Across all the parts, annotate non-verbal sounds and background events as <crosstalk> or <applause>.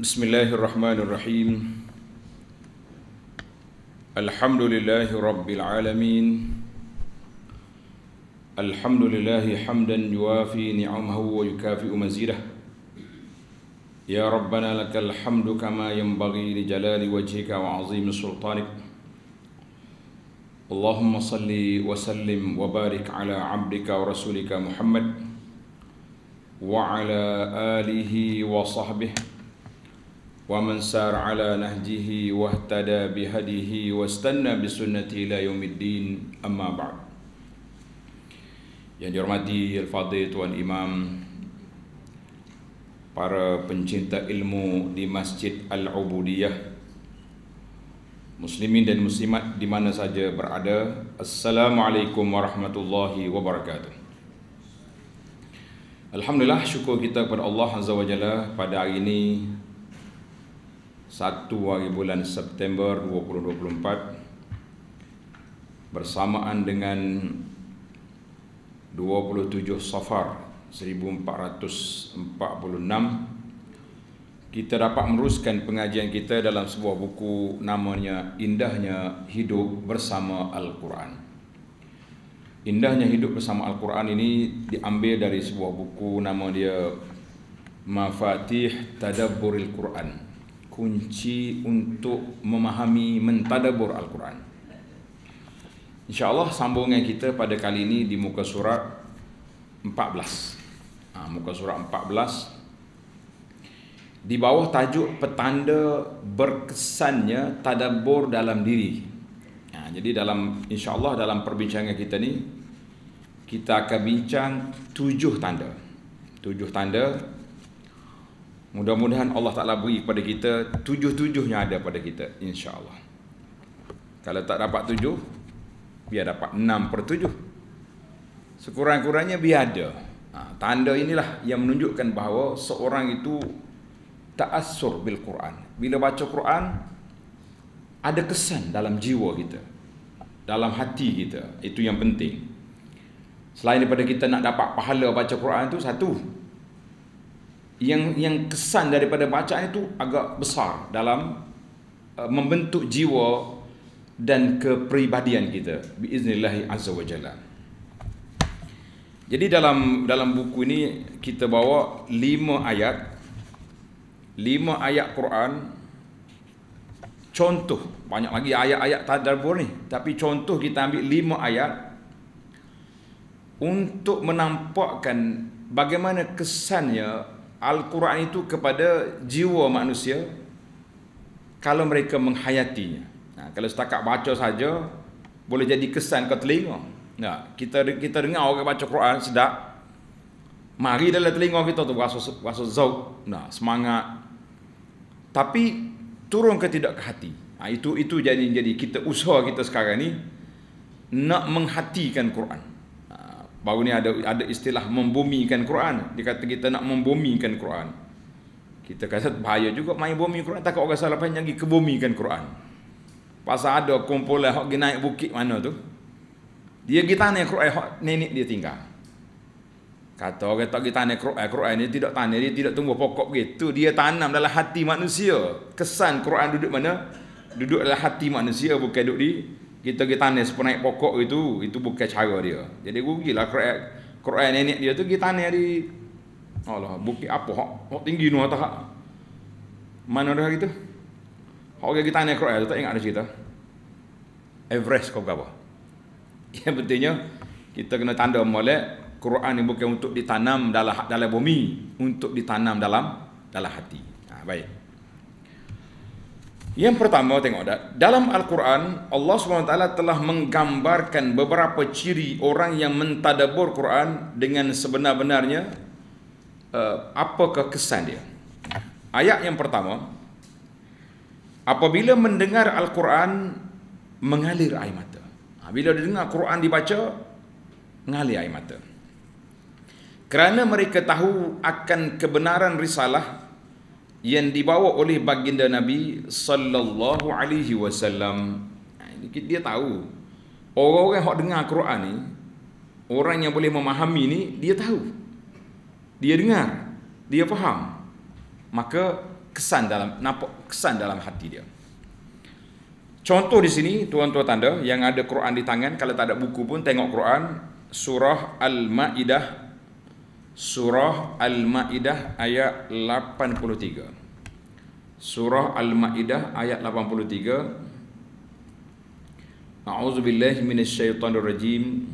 بسم الله الرحمن الرحيم الحمد لله رب العالمين الحمد لله حمدا يوافي نعمه ويكافئ مزيده يا ربنا لك الحمد كما ينبغي لجلال وجهك وعظيم سلطانك اللهم صل وسلم وبارك على عبدك ورسولك محمد وعلى آله وصحبه ومن سار على نهجه واهتدى بهديه واستنى بسنته الى يوم الدين اما بعد Yang dihormati Al-Fadhil Tuan Imam Para pencinta ilmu di Masjid Al-Ubudiyah Muslimin dan Muslimat di mana saja berada Assalamualaikum warahmatullahi wabarakatuh Alhamdulillah syukur kita kepada Allah Azza wa Jalla Pada hari ini satu hari bulan September 2024 Bersamaan dengan 27 Safar 1446 Kita dapat meneruskan pengajian kita dalam sebuah buku Namanya Indahnya Hidup Bersama Al-Quran Indahnya Hidup Bersama Al-Quran ini Diambil dari sebuah buku Nama dia Mafatih Tadabburil Quran kunci untuk memahami mentadabur Al-Quran. InsyaAllah sambungan kita pada kali ini di muka surat 14. Ha, muka surat 14. Di bawah tajuk petanda berkesannya tadabur dalam diri. Ha, jadi dalam insyaAllah dalam perbincangan kita ni kita akan bincang tujuh tanda. Tujuh tanda Mudah-mudahan Allah Ta'ala beri kepada kita tujuh-tujuhnya ada pada kita. insya Allah. Kalau tak dapat tujuh, biar dapat enam per tujuh. Sekurang-kurangnya biar ada. Ha, tanda inilah yang menunjukkan bahawa seorang itu tak ta'assur bil Quran. Bila baca Quran, ada kesan dalam jiwa kita. Dalam hati kita. Itu yang penting. Selain daripada kita nak dapat pahala baca Quran itu, satu, yang yang kesan daripada bacaan itu agak besar dalam uh, membentuk jiwa dan kepribadian kita biiznillah azza wa jadi dalam dalam buku ini kita bawa lima ayat lima ayat Quran contoh banyak lagi ayat-ayat tadarbur ni tapi contoh kita ambil lima ayat untuk menampakkan bagaimana kesannya Al-Quran itu kepada jiwa manusia kalau mereka menghayatinya. Nah, kalau setakat baca saja boleh jadi kesan ke telinga. Nah, kita kita dengar orang baca Quran sedap. Mari dalam telinga kita tu rasa rasa zauk, nah, semangat. Tapi turun ke tidak ke hati. Nah, itu itu jadi jadi kita usaha kita sekarang ni nak menghatikan Quran. Baru ni ada ada istilah membumikan Quran. Dia kata kita nak membumikan Quran. Kita kata bahaya juga main bumi Quran. Takut orang salah panjang pergi kebumikan Quran. Pasal ada kumpulan yang pergi naik bukit mana tu. Dia pergi tanya Quran yang nenek dia tinggal. Kata orang tak pergi tanya Quran. Eh, Quran ni tidak tanya. Dia tidak tumbuh pokok gitu. Dia tanam dalam hati manusia. Kesan Quran duduk mana? Duduk dalam hati manusia. Bukan duduk di kita pergi tanis penaik pokok itu itu bukan cara dia jadi gila Quran Quran nenek dia tu kita tanis di Allah bukit apa hak hak tinggi nu atah mana dah gitu hak kita tanis Quran tu tak ingat ada cerita Everest kau kau? <laughs> yang betulnya kita kena tanda molek Quran ni bukan untuk ditanam dalam dalam bumi untuk ditanam dalam dalam hati ha, baik yang pertama tengok dah. Dalam Al-Quran, Allah SWT telah menggambarkan beberapa ciri orang yang mentadabur Quran dengan sebenar-benarnya uh, eh, apakah kesan dia. Ayat yang pertama, apabila mendengar Al-Quran, mengalir air mata. Ha, bila dengar Quran dibaca, mengalir air mata. Kerana mereka tahu akan kebenaran risalah yang dibawa oleh baginda Nabi sallallahu alaihi wasallam. Ha, dia tahu. Orang-orang yang dengar Quran ni, orang yang boleh memahami ni, dia tahu. Dia dengar, dia faham. Maka kesan dalam nampak kesan dalam hati dia. Contoh di sini tuan-tuan tanda yang ada Quran di tangan kalau tak ada buku pun tengok Quran surah Al-Maidah Surah Al-Maidah ayat 83. Surah Al-Maidah ayat 83. A'udzu billahi minasyaitonir rajim.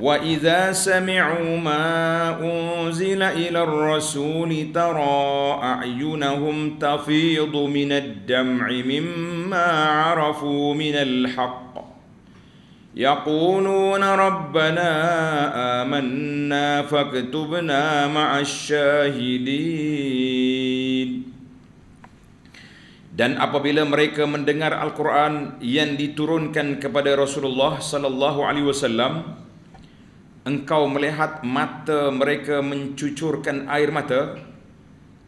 Wa idza sami'u ma unzila ila ar-rasul tara a'yunahum tafidu minad dam'i mimma 'arafu minal haqq يقولون ربنا آمنا فاكتبنا مع الشاهدين dan apabila mereka mendengar Al-Quran yang diturunkan kepada Rasulullah sallallahu alaihi wasallam engkau melihat mata mereka mencucurkan air mata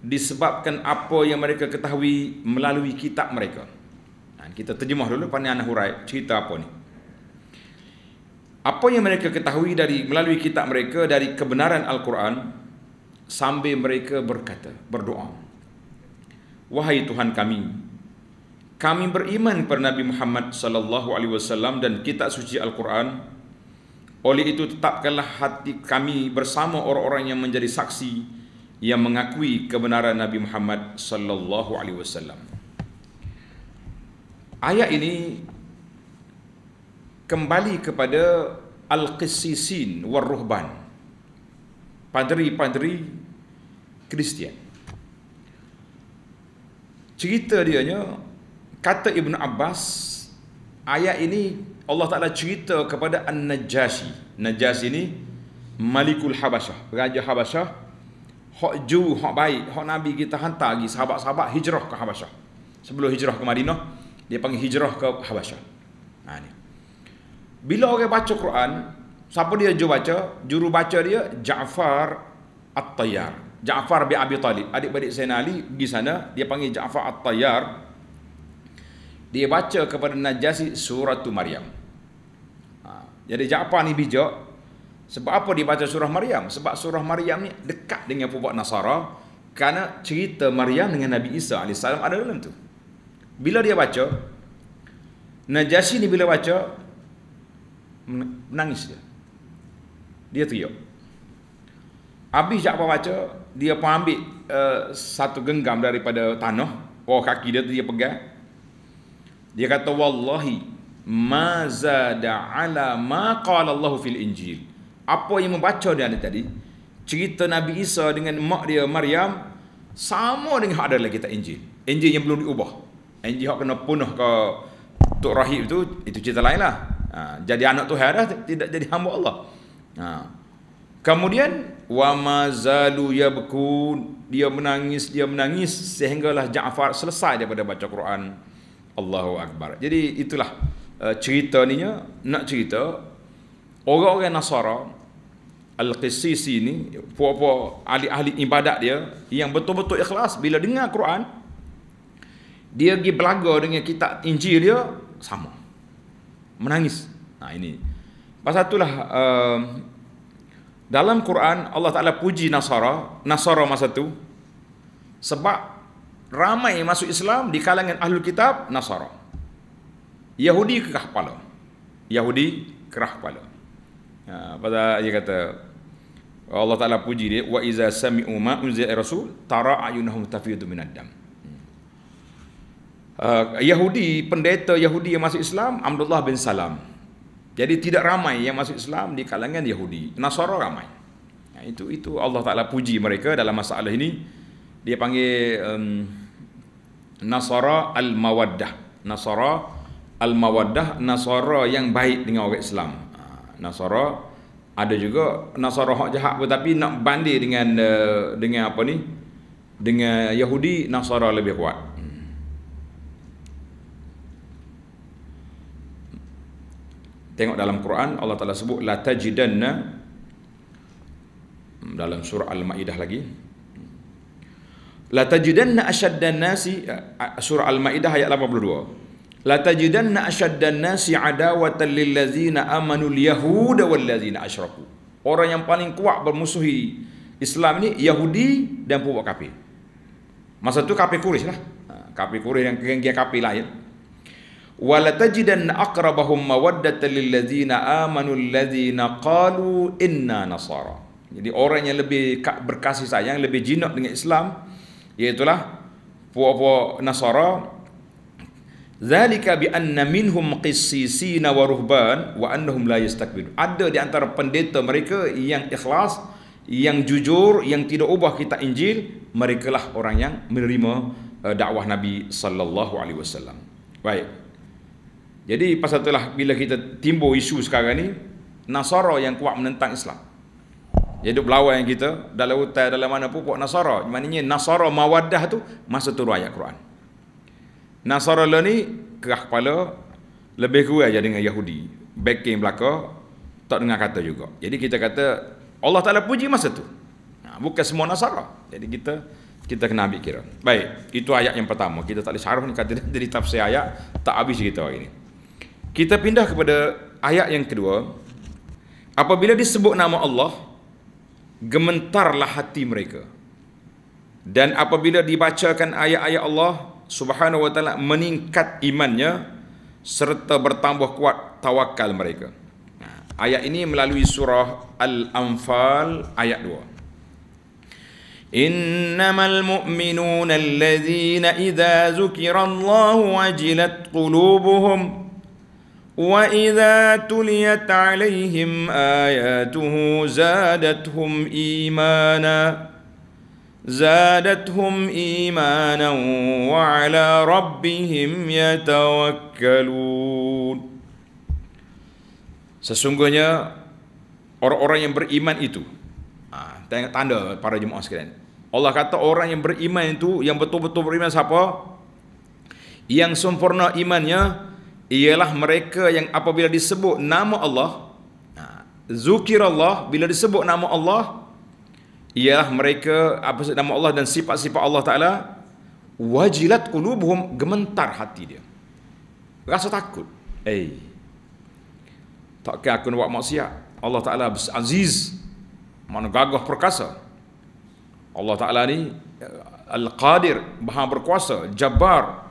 disebabkan apa yang mereka ketahui melalui kitab mereka. kita terjemah dulu pandangan hurai cerita apa ni? apa yang mereka ketahui dari melalui kitab mereka dari kebenaran Al-Quran sambil mereka berkata, berdoa. Wahai Tuhan kami, kami beriman kepada Nabi Muhammad sallallahu alaihi wasallam dan kitab suci Al-Quran. Oleh itu tetapkanlah hati kami bersama orang-orang yang menjadi saksi yang mengakui kebenaran Nabi Muhammad sallallahu alaihi wasallam. Ayat ini kembali kepada Al-Qissisin Wal-Ruhban Padri-padri Kristian Cerita dia dianya Kata Ibn Abbas Ayat ini Allah Ta'ala cerita kepada an Najashi, Najashi ini Malikul Habasyah Raja Habasyah Hak ju, hok baik Hak Nabi kita hantar lagi Sahabat-sahabat hijrah ke Habasyah Sebelum hijrah ke Madinah Dia panggil hijrah ke Habasyah Nah ha, ini bila orang baca Quran, siapa dia juru baca? Juru baca dia Ja'far At-Tayyar. Ja'far bin Abi Talib. adik beradik Sayyidina Ali pergi sana, dia panggil Ja'far At-Tayyar. Dia baca kepada Najasi surah tu Maryam. Ha, jadi Ja'far ni bijak. Sebab apa dia baca surah Maryam? Sebab surah Maryam ni dekat dengan perempuan Nasara. Kerana cerita Maryam dengan Nabi Isa AS ada dalam tu. Bila dia baca, Najasyi ni bila baca, menangis dia. Dia teriak. Habis Jaafar baca, dia pun ambil uh, satu genggam daripada tanah. Oh kaki dia tu dia pegang. Dia kata wallahi ma zada ala ma qala Allah fil Injil. Apa yang membaca dia tadi, cerita Nabi Isa dengan mak dia Maryam sama dengan hak dalam kitab Injil. Injil yang belum diubah. Injil hak kena punah ke Tok Rahib tu, itu cerita lain lah. Ha, jadi anak tu dah tidak jadi hamba Allah. Ha. Kemudian wa mazalu yabku dia menangis dia menangis sehinggalah Jaafar selesai daripada baca Quran Allahu akbar. Jadi itulah uh, cerita ninya nak cerita orang-orang Nasara Al-Qisis ini apa-apa ahli-ahli ibadat dia yang betul-betul ikhlas bila dengar Quran dia pergi belaga dengan kitab Injil dia sama menangis Nah ha, ini. Pasal itulah um, dalam Quran Allah Taala puji Nasara, Nasara masa tu sebab ramai yang masuk Islam di kalangan ahlul kitab Nasara. Yahudi kerah kepala. Yahudi kerah kepala. Ha, pada dia kata Allah Taala puji dia wa iza sami'u ma unzila rasul tara ayunahum tafidu minad dam. Hmm. Uh, Yahudi, pendeta Yahudi yang masuk Islam, Abdullah bin Salam. Jadi tidak ramai yang masuk Islam di kalangan Yahudi. Nasara ramai. Nah, itu itu Allah Taala puji mereka dalam masalah ini. Dia panggil um, Nasara al-Mawaddah. Nasara al-Mawaddah, Nasara yang baik dengan orang Islam. Ha, Nasara ada juga Nasara hak jahat pun tapi nak banding dengan uh, dengan apa ni? Dengan Yahudi Nasara lebih kuat. Tengok dalam Quran Allah Taala sebut la tajidanna dalam surah Al-Maidah lagi. La tajidanna ashaddan nasi eh, eh, surah Al-Maidah ayat 82. La tajidanna ashaddan nasi adawatan lil ladzina amanu al-yahuda wal ladzina asyraku. Orang yang paling kuat bermusuhi Islam ni Yahudi dan puak kafir. Masa tu kafir Quraisy lah. Ha, kafir Quraisy yang geng-geng kafir lain. ya. ولتجدن أقربهم مودة للذين آمنوا الذين قالوا إنا نصارى Jadi orang yang lebih berkasih sayang, lebih jinak dengan Islam, iaitulah puak-puak Nasara. Zalika bi'anna minhum qissisina wa ruhban wa annahum la yastakbir. Ada di antara pendeta mereka yang ikhlas, yang jujur, yang tidak ubah kitab Injil, mereka lah orang yang menerima eh, dakwah Nabi sallallahu alaihi wasallam. Baik. Jadi pasal itulah bila kita timbul isu sekarang ni Nasara yang kuat menentang Islam Jadi duduk berlawan kita Dalam hutan, dalam mana pun kuat Nasara Maknanya Nasara mawadah tu Masa turun ayat Quran Nasara lah ni Kerah kepala Lebih kuat aja dengan Yahudi Backing belakang Tak dengar kata juga Jadi kita kata Allah Ta'ala puji masa tu ha, Bukan semua Nasara Jadi kita kita kena ambil kira. Baik, itu ayat yang pertama. Kita tak boleh syarah ni kata dia jadi tafsir ayat tak habis kita hari ini. Kita pindah kepada ayat yang kedua. Apabila disebut nama Allah, gementarlah hati mereka. Dan apabila dibacakan ayat-ayat Allah Subhanahu wa taala meningkat imannya serta bertambah kuat tawakal mereka. Ayat ini melalui surah Al-Anfal ayat 2. إنما المؤمنون الذين إذا ذكر الله وجلت قلوبهم وإذا تليت عليهم آياته زادتهم إيمانا زادتهم إيمانا وعلى ربهم يتوكلون Sesungguhnya orang-orang yang beriman itu ha, Tengok tanda para jemaah sekalian Allah kata orang yang beriman itu Yang betul-betul beriman siapa? Yang sempurna imannya ialah mereka yang apabila disebut nama Allah ha, zukir Allah bila disebut nama Allah ialah mereka apa sebut nama Allah dan sifat-sifat Allah Taala wajilat qulubuhum gemetar hati dia rasa takut tak takkan aku nak buat maksiat Allah Taala aziz mana gagah perkasa Allah Taala ni eh, al-qadir maha berkuasa jabbar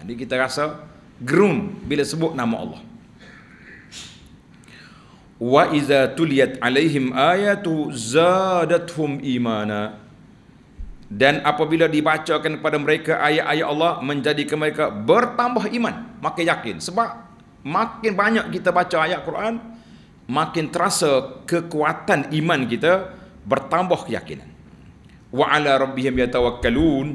ini ha, kita rasa gerun bila sebut nama Allah wa iza tuliyat alaihim ayatu zadatuhum imana dan apabila dibacakan kepada mereka ayat-ayat Allah menjadi mereka bertambah iman makin yakin sebab makin banyak kita baca ayat Quran makin terasa kekuatan iman kita bertambah keyakinan wa ala rabbihim yatawakkalun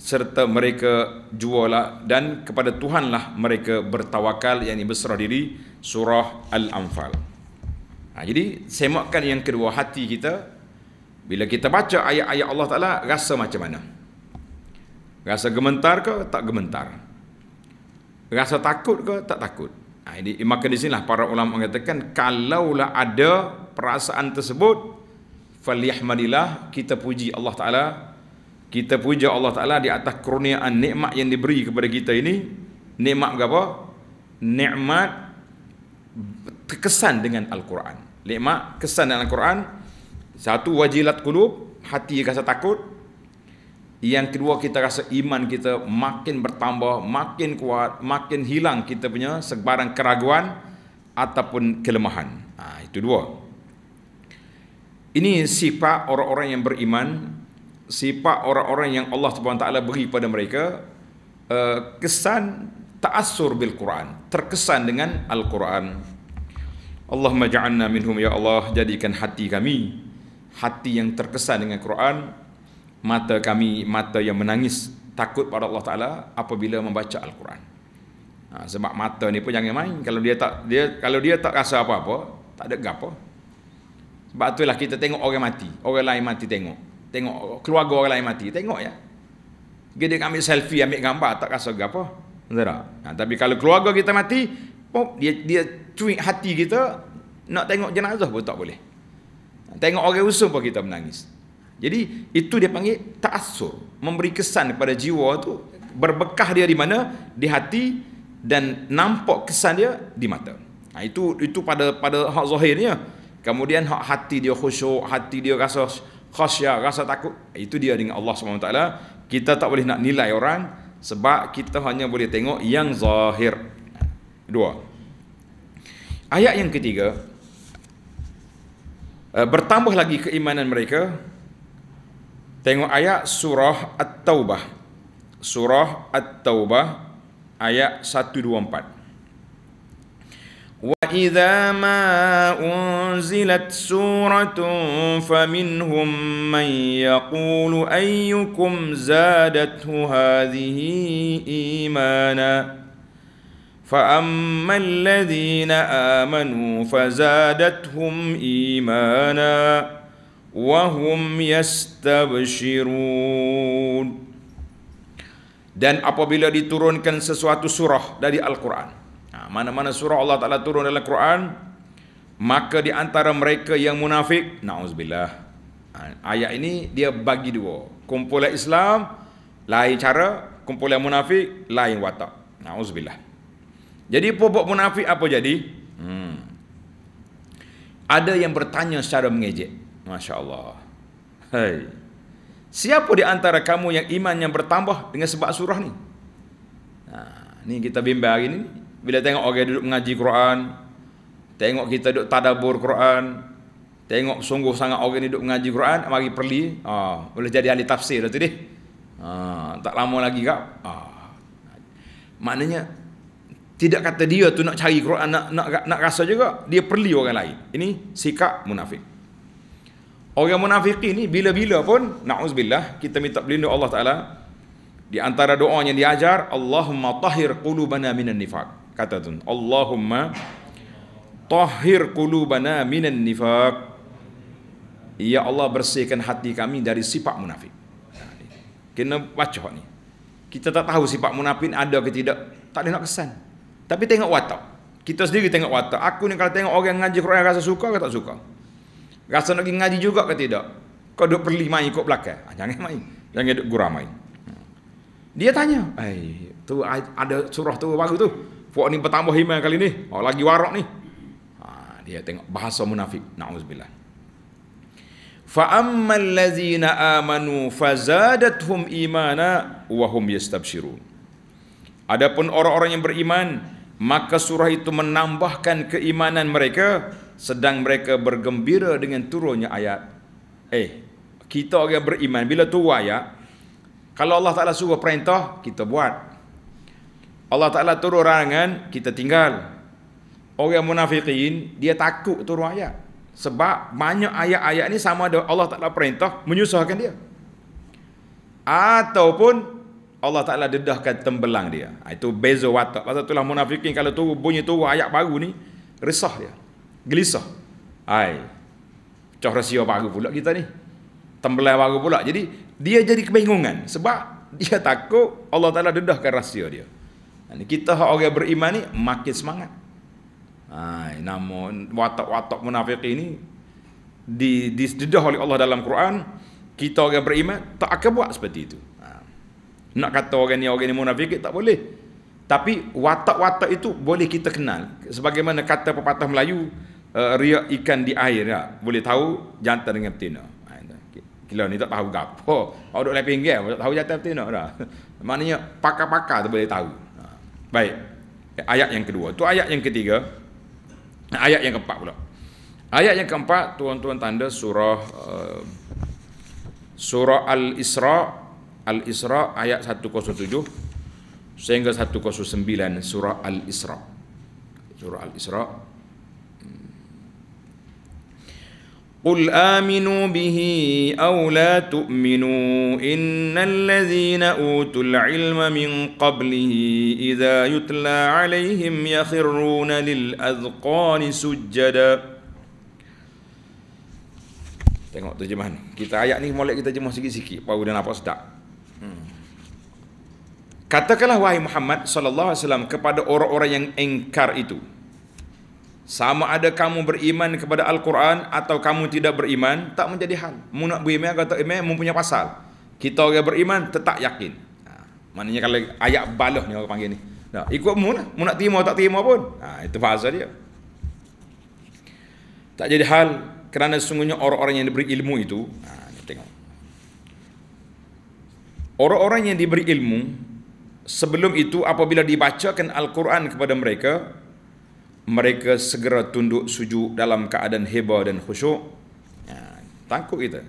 serta mereka jualah dan kepada Tuhanlah mereka bertawakal yang ini berserah diri surah Al-Anfal ha, jadi semakkan yang kedua hati kita bila kita baca ayat-ayat Allah Ta'ala rasa macam mana rasa gementar ke tak gementar rasa takut ke tak takut ha, jadi maka di sinilah para ulama mengatakan kalaulah ada perasaan tersebut falyahmadillah kita puji Allah Ta'ala kita puja Allah Ta'ala di atas kurniaan nikmat yang diberi kepada kita ini nikmat apa? nikmat kesan dengan Al-Quran nikmat kesan dengan Al-Quran satu wajilat kulub hati rasa takut yang kedua kita rasa iman kita makin bertambah makin kuat makin hilang kita punya sebaran keraguan ataupun kelemahan ha, itu dua ini sifat orang-orang yang beriman sifat orang-orang yang Allah Taala beri pada mereka eh, kesan ta'assur bil Quran terkesan dengan al Quran Allahumma ja'alna minhum ya Allah jadikan hati kami hati yang terkesan dengan Quran mata kami mata yang menangis takut pada Allah Taala apabila membaca al Quran ha, sebab mata ni pun jangan main kalau dia tak dia kalau dia tak rasa apa-apa tak ada gapo sebab itulah kita tengok orang mati orang lain mati tengok Tengok keluarga orang lain mati, tengok ya. Gede kami selfie, ambil gambar, tak rasa apa. Betul tak? Nah, tapi kalau keluarga kita mati, pop, dia dia cuik hati kita, nak tengok jenazah pun tak boleh. Tengok orang usung pun kita menangis. Jadi itu dia panggil ta'asur. Memberi kesan kepada jiwa tu berbekah dia di mana? Di hati dan nampak kesan dia di mata. Nah, itu itu pada pada hak zahirnya. Kemudian hak hati dia khusyuk, hati dia rasa khasyah rasa takut itu dia dengan Allah SWT kita tak boleh nak nilai orang sebab kita hanya boleh tengok yang zahir dua ayat yang ketiga eh, bertambah lagi keimanan mereka tengok ayat surah at-taubah surah at-taubah ayat 124 واذا ما انزلت سوره فمنهم من يقول ايكم زادته هذه ايمانا فاما الذين امنوا فزادتهم ايمانا وهم يستبشرون dan apabila diturunkan sesuatu surah dari Al-Quran mana-mana surah Allah Taala turun dalam Quran maka di antara mereka yang munafik naudzubillah ha, ayat ini dia bagi dua kumpulan Islam lain cara kumpulan munafik lain watak naudzubillah jadi pokok munafik apa jadi hmm. ada yang bertanya secara mengejek masya-Allah hai hey. siapa di antara kamu yang iman yang bertambah dengan sebab surah ni ha ni kita bimbang hari ni bila tengok orang duduk mengaji Quran, tengok kita duduk tadabur Quran, tengok sungguh sangat orang ni duduk mengaji Quran, mari perli, ha, boleh jadi ahli tafsir tu deh. Ha, tak lama lagi kak. Ha. Maknanya tidak kata dia tu nak cari Quran nak nak nak rasa juga, dia perli orang lain. Ini sikap munafik. Orang munafik ni bila-bila pun naudzubillah kita minta pelindung Allah Taala di antara doanya diajar Allahumma tahir qulubana minan nifaq katadun Allahumma tahhir qulubana minan nifaq Ya Allah bersihkan hati kami dari sifat munafik Kena baca ni Kita tak tahu sifat munafik ada ke tidak Tak ada nak kesan Tapi tengok watak Kita sendiri tengok watak Aku ni kalau tengok orang ngaji Quran rasa suka ke tak suka Rasa nak ngaji juga ke tidak Kau duduk perli main ikut belakang ah, Jangan main Jangan duduk gurau main Dia tanya eh, Tu ada surah tu baru tu Fuad ni bertambah iman kali ni. Oh, lagi warak ni. Ha, dia tengok bahasa munafik. Na'udzubillah. Fa'amma allazina amanu fazadathum imana wahum yastabshirun. Adapun orang-orang yang beriman, maka surah itu menambahkan keimanan mereka sedang mereka bergembira dengan turunnya ayat. Eh, kita orang beriman bila tu ayat, kalau Allah Taala suruh perintah, kita buat. Allah Ta'ala turun rangan, kita tinggal. Orang munafiqin, dia takut turun ayat. Sebab banyak ayat-ayat ni sama ada Allah Ta'ala perintah menyusahkan dia. Ataupun Allah Ta'ala dedahkan tembelang dia. Ha, itu beza watak. Sebab itulah munafiqin kalau turun, bunyi turun ayat baru ni, resah dia. Gelisah. Hai. Cah rahsia baru pula kita ni. Tembelang baru pula. Jadi, dia jadi kebingungan. Sebab dia takut Allah Ta'ala dedahkan rahsia dia. Kita orang yang beriman ni makin semangat. Ha, nama watak-watak munafik ini di, disedah oleh Allah dalam Quran. Kita orang yang beriman tak akan buat seperti itu. Ha. Nak kata orang ni orang ni munafik tak boleh. Tapi watak-watak itu boleh kita kenal. Sebagaimana kata pepatah Melayu, eh, ria ikan di air. Ya. Boleh tahu jantan dengan betina. Kalau ha, ni tak tahu gapo. Orang duduk lain pinggir, tak tahu jantan betina. Dah. <laughs> Maknanya pakar-pakar tu boleh tahu. Baik. Ayat yang kedua. Itu ayat yang ketiga. Ayat yang keempat pula. Ayat yang keempat, tuan-tuan tanda surah uh, surah Al-Isra Al-Isra ayat 107 sehingga 109 surah Al-Isra. Surah Al-Isra قل آمنوا به أو لا تؤمنوا إن الذين أوتوا العلم من قبله إذا يتلى عليهم يخرون للأذقان سجدا Tengok terjemahan. Kita ayat ni molek kita jemah sikit-sikit. Baru dia nampak sedap. Hmm. Katakanlah wahai Muhammad sallallahu alaihi wasallam kepada orang-orang yang engkar itu. Sama ada kamu beriman kepada Al-Quran atau kamu tidak beriman, tak menjadi hal. Mu nak beriman atau iman, mempunyai pasal. Kita orang beriman, tetap yakin. Ha. Maknanya kalau ayat balah ni orang panggil ni. Nah, ikut mu lah. Mu nak terima tak terima pun. Ha, itu bahasa dia. Tak jadi hal kerana sesungguhnya orang-orang yang diberi ilmu itu. Ha, tengok. Orang-orang yang diberi ilmu, sebelum itu apabila dibacakan Al-Quran kepada mereka, mereka segera tunduk sujud dalam keadaan heba dan khusyuk ya, takut kita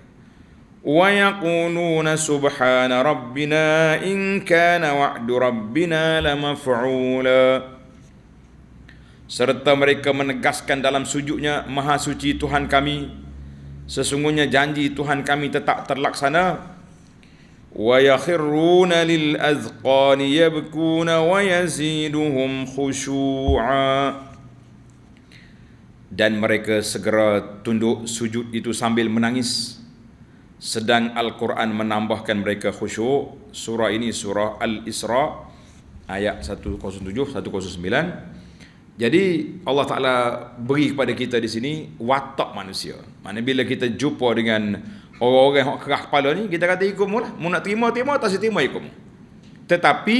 wa yaquluna subhana rabbina in kana wa'du rabbina lamaf'ula serta mereka menegaskan dalam sujudnya maha suci Tuhan kami sesungguhnya janji Tuhan kami tetap terlaksana wa yakhiruna lil azqani yabkuna wa yaziduhum khushu'a dan mereka segera tunduk sujud itu sambil menangis sedang al-Quran menambahkan mereka khusyuk surah ini surah al-Isra ayat 107 109 jadi Allah Taala beri kepada kita di sini watak manusia mana bila kita jumpa dengan orang-orang yang keras kepala ni kita kata ikum lah mu nak terima terima tak terima ikum tetapi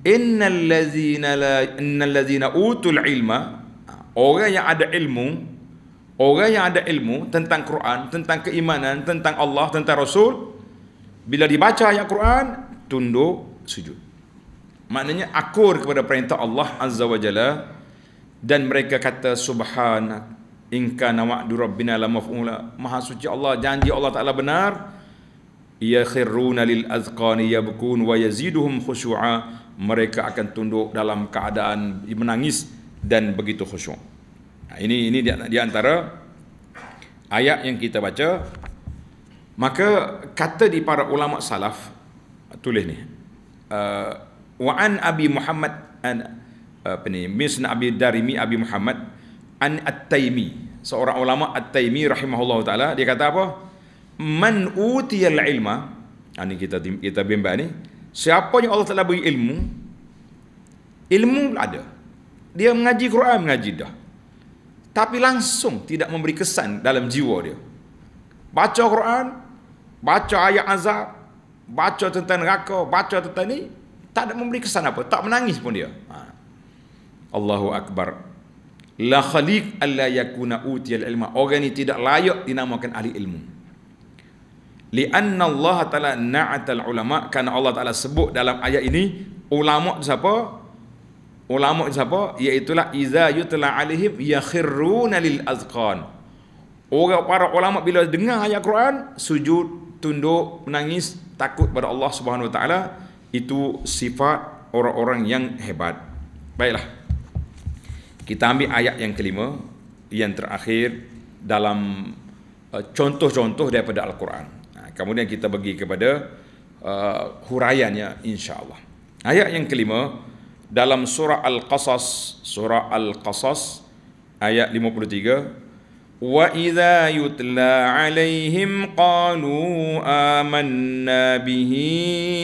innal ladzina la innal ladzina utul ilma Orang yang ada ilmu Orang yang ada ilmu tentang Quran Tentang keimanan, tentang Allah, tentang Rasul Bila dibaca ayat Quran Tunduk sujud Maknanya akur kepada perintah Allah Azza wa Jalla Dan mereka kata Subhanak Inka nawa'du rabbina la maf'ula Maha suci Allah Janji Allah Ta'ala benar Ya khiruna lil azqani ya bukun wa yaziduhum khusyu'a Mereka akan tunduk dalam keadaan menangis dan begitu khusyuk. Ini ini di, di antara ayat yang kita baca. Maka kata di para ulama salaf tulis ni. Uh, wa an Abi Muhammad an uh, apa ni Misna Abi Darimi Abi Muhammad an At-Taimi seorang ulama At-Taimi rahimahullahu taala dia kata apa? Man utiyal ilma ini kita kita bimbang ni siapa yang Allah Taala beri ilmu ilmu ada dia mengaji Quran mengaji dah tapi langsung tidak memberi kesan dalam jiwa dia baca Quran baca ayat azab baca tentang neraka baca tentang ni tak ada memberi kesan apa tak menangis pun dia ha. Allahu Akbar la khaliq alla yakuna utiyal ilma orang ni tidak layak dinamakan ahli ilmu li'anna Allah ta'ala na'atal ulama' kerana Allah ta'ala sebut dalam ayat ini ulama' siapa? ulama siapa iaitu lah iza yutla alaihim yakhiruna lil azqan orang para ulama bila dengar ayat Quran sujud tunduk menangis takut pada Allah Subhanahu wa taala itu sifat orang-orang yang hebat baiklah kita ambil ayat yang kelima yang terakhir dalam uh, contoh-contoh daripada Al-Quran. Ha, kemudian kita bagi kepada uh, huraiannya insya-Allah. Ayat yang kelima dalam surah Al-Qasas, surah Al-Qasas ayat 53 وَإِذَا يُتْلَى عَلَيْهِمْ قَالُوا آمَنَّا بِهِ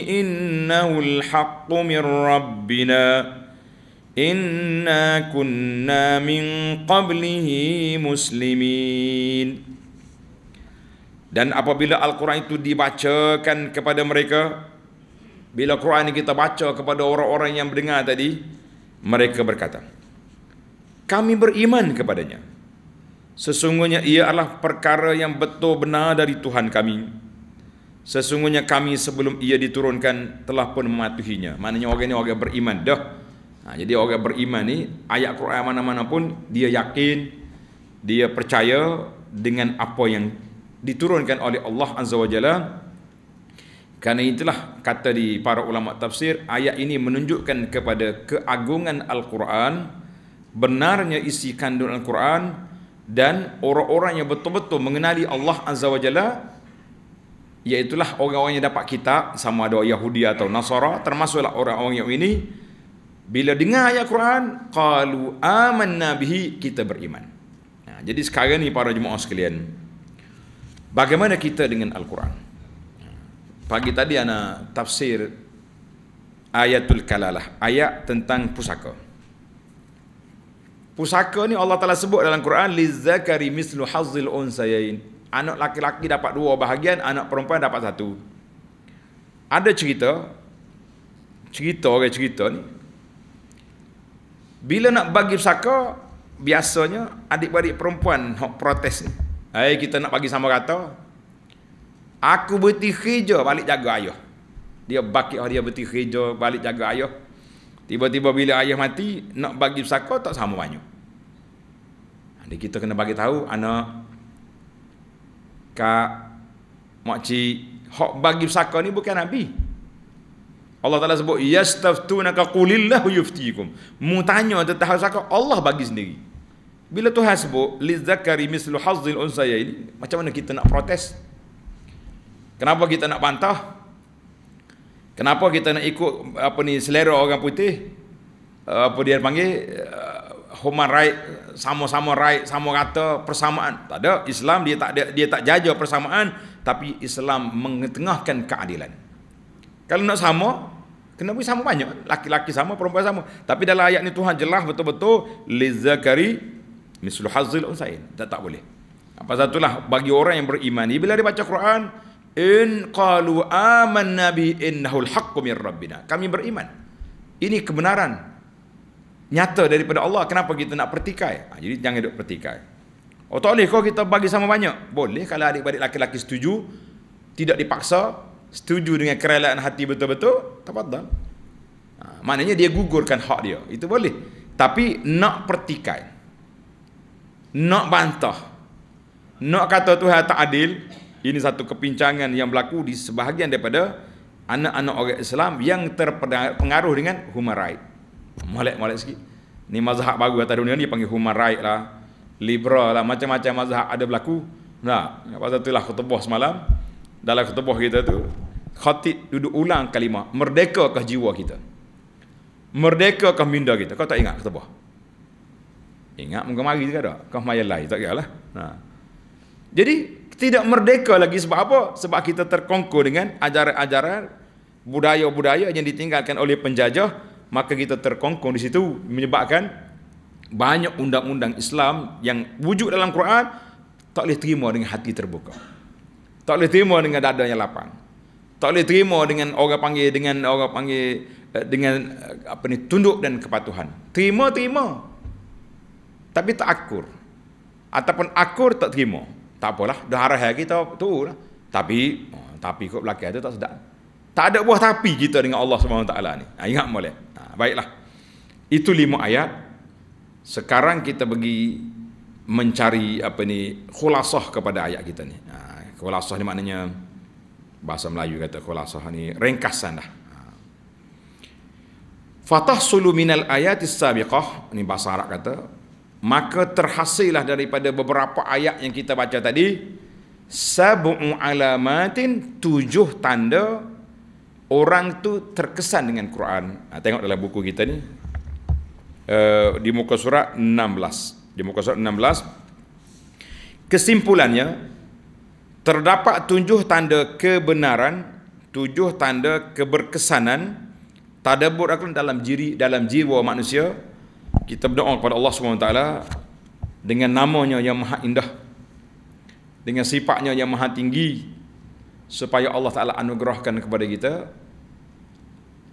إِنَّهُ الْحَقُّ مِنْ رَبِّنَا إِنَّا كُنَّا مِنْ قَبْلِهِ مُسْلِمِينَ Dan apabila Al-Quran itu dibacakan kepada mereka, bila Quran ini kita baca kepada orang-orang yang mendengar tadi, mereka berkata, kami beriman kepadanya. Sesungguhnya ia adalah perkara yang betul benar dari Tuhan kami. Sesungguhnya kami sebelum ia diturunkan telah pun mematuhinya. Maknanya orang ini orang beriman dah. Ha, jadi orang beriman ni ayat Quran mana-mana pun dia yakin, dia percaya dengan apa yang diturunkan oleh Allah Azza wa Jalla kerana itulah kata di para ulama tafsir ayat ini menunjukkan kepada keagungan Al-Quran benarnya isi kandungan Al-Quran dan orang-orang yang betul-betul mengenali Allah Azza wa Jalla iaitulah orang-orang yang dapat kitab sama ada Yahudi atau Nasara termasuklah orang-orang yang ini bila dengar ayat Quran qalu aman nabihi kita beriman nah, jadi sekarang ni para jemaah sekalian bagaimana kita dengan Al-Quran pagi tadi ana tafsir ayatul kalalah ayat tentang pusaka pusaka ni Allah Taala sebut dalam Quran li zakari mislu hazil unsayain anak laki-laki dapat dua bahagian anak perempuan dapat satu ada cerita cerita orang cerita ni bila nak bagi pusaka biasanya adik-adik perempuan hok protes ni hey, kita nak bagi sama rata Aku berhenti kerja balik jaga ayah. Dia hari dia berhenti kerja balik jaga ayah. Tiba-tiba bila ayah mati, nak bagi pusaka tak sama banyak. Jadi ha, kita kena bagi tahu anak kak makcik hak bagi pusaka ni bukan Nabi. Allah Ta'ala sebut yastaftunaka qulillahu yuftikum mu tanya tentang hal zakat Allah bagi sendiri bila Tuhan sebut li zakari mislu hazzil unsayaini macam mana kita nak protes Kenapa kita nak pantah? Kenapa kita nak ikut apa ni selera orang putih? Eh, apa dia panggil? Eh, human right, sama-sama right, sama rata, persamaan. Tak ada. Islam dia tak dia, dia tak jaja persamaan, tapi Islam mengetengahkan keadilan. Kalau nak sama, kena bagi sama banyak. Laki-laki sama, perempuan sama. Tapi dalam ayat ni Tuhan jelas betul-betul li zakari mislu hazil unsain. Tak tak boleh. Apa satulah bagi orang yang beriman, bila dia baca Quran, In qalu amanna bi innahul haqqu min rabbina. Kami beriman. Ini kebenaran nyata daripada Allah. Kenapa kita nak pertikai? Ha, jadi jangan duk pertikai. Oh tak boleh kau kita bagi sama banyak? Boleh kalau adik-adik laki-laki setuju, tidak dipaksa, setuju dengan kerelaan hati betul-betul, tak apa dah. Ha, maknanya dia gugurkan hak dia. Itu boleh. Tapi nak pertikai. Nak bantah. Nak kata Tuhan tak adil, ini satu kepincangan yang berlaku di sebahagian daripada anak-anak orang Islam yang terpengaruh dengan human right. Molek-molek sikit. Ini mazhab baru atas dunia ni panggil human right lah. Liberal lah. Macam-macam mazhab ada berlaku. Nah, pasal lah khutbah semalam. Dalam khutbah kita tu, khatib duduk ulang kalimah. Merdekakah jiwa kita? Merdekakah minda kita? Kau tak ingat khutbah? Ingat muka mari juga tak? Kau mayalai tak kira lah. Nah. Jadi, tidak merdeka lagi sebab apa? Sebab kita terkongkur dengan ajaran-ajaran budaya-budaya yang ditinggalkan oleh penjajah, maka kita terkongkur di situ menyebabkan banyak undang-undang Islam yang wujud dalam Quran tak boleh terima dengan hati terbuka. Tak boleh terima dengan dada yang lapang. Tak boleh terima dengan orang panggil dengan orang panggil eh, dengan eh, apa ni tunduk dan kepatuhan. Terima terima. Tapi tak akur. Ataupun akur tak terima tak apalah dah arah kita tu lah. tapi oh, tapi kok belakang tu tak sedap tak ada buah tapi kita dengan Allah SWT ni ha, ingat boleh ha, baiklah itu lima ayat sekarang kita pergi mencari apa ni khulasah kepada ayat kita ni ha, khulasah ni maknanya bahasa Melayu kata khulasah ni ringkasan dah ha. Fatah sulu minal ayat sabiqah ini bahasa Arab kata maka terhasillah daripada beberapa ayat yang kita baca tadi sabu alamatin tujuh tanda orang tu terkesan dengan Quran. Ha, tengok dalam buku kita ni. Uh, di muka surat 16. Di muka surat 16. Kesimpulannya terdapat tujuh tanda kebenaran, tujuh tanda keberkesanan tadabbur akal dalam diri dalam jiwa manusia kita berdoa kepada Allah SWT dengan namanya yang maha indah dengan sifatnya yang maha tinggi supaya Allah Ta'ala anugerahkan kepada kita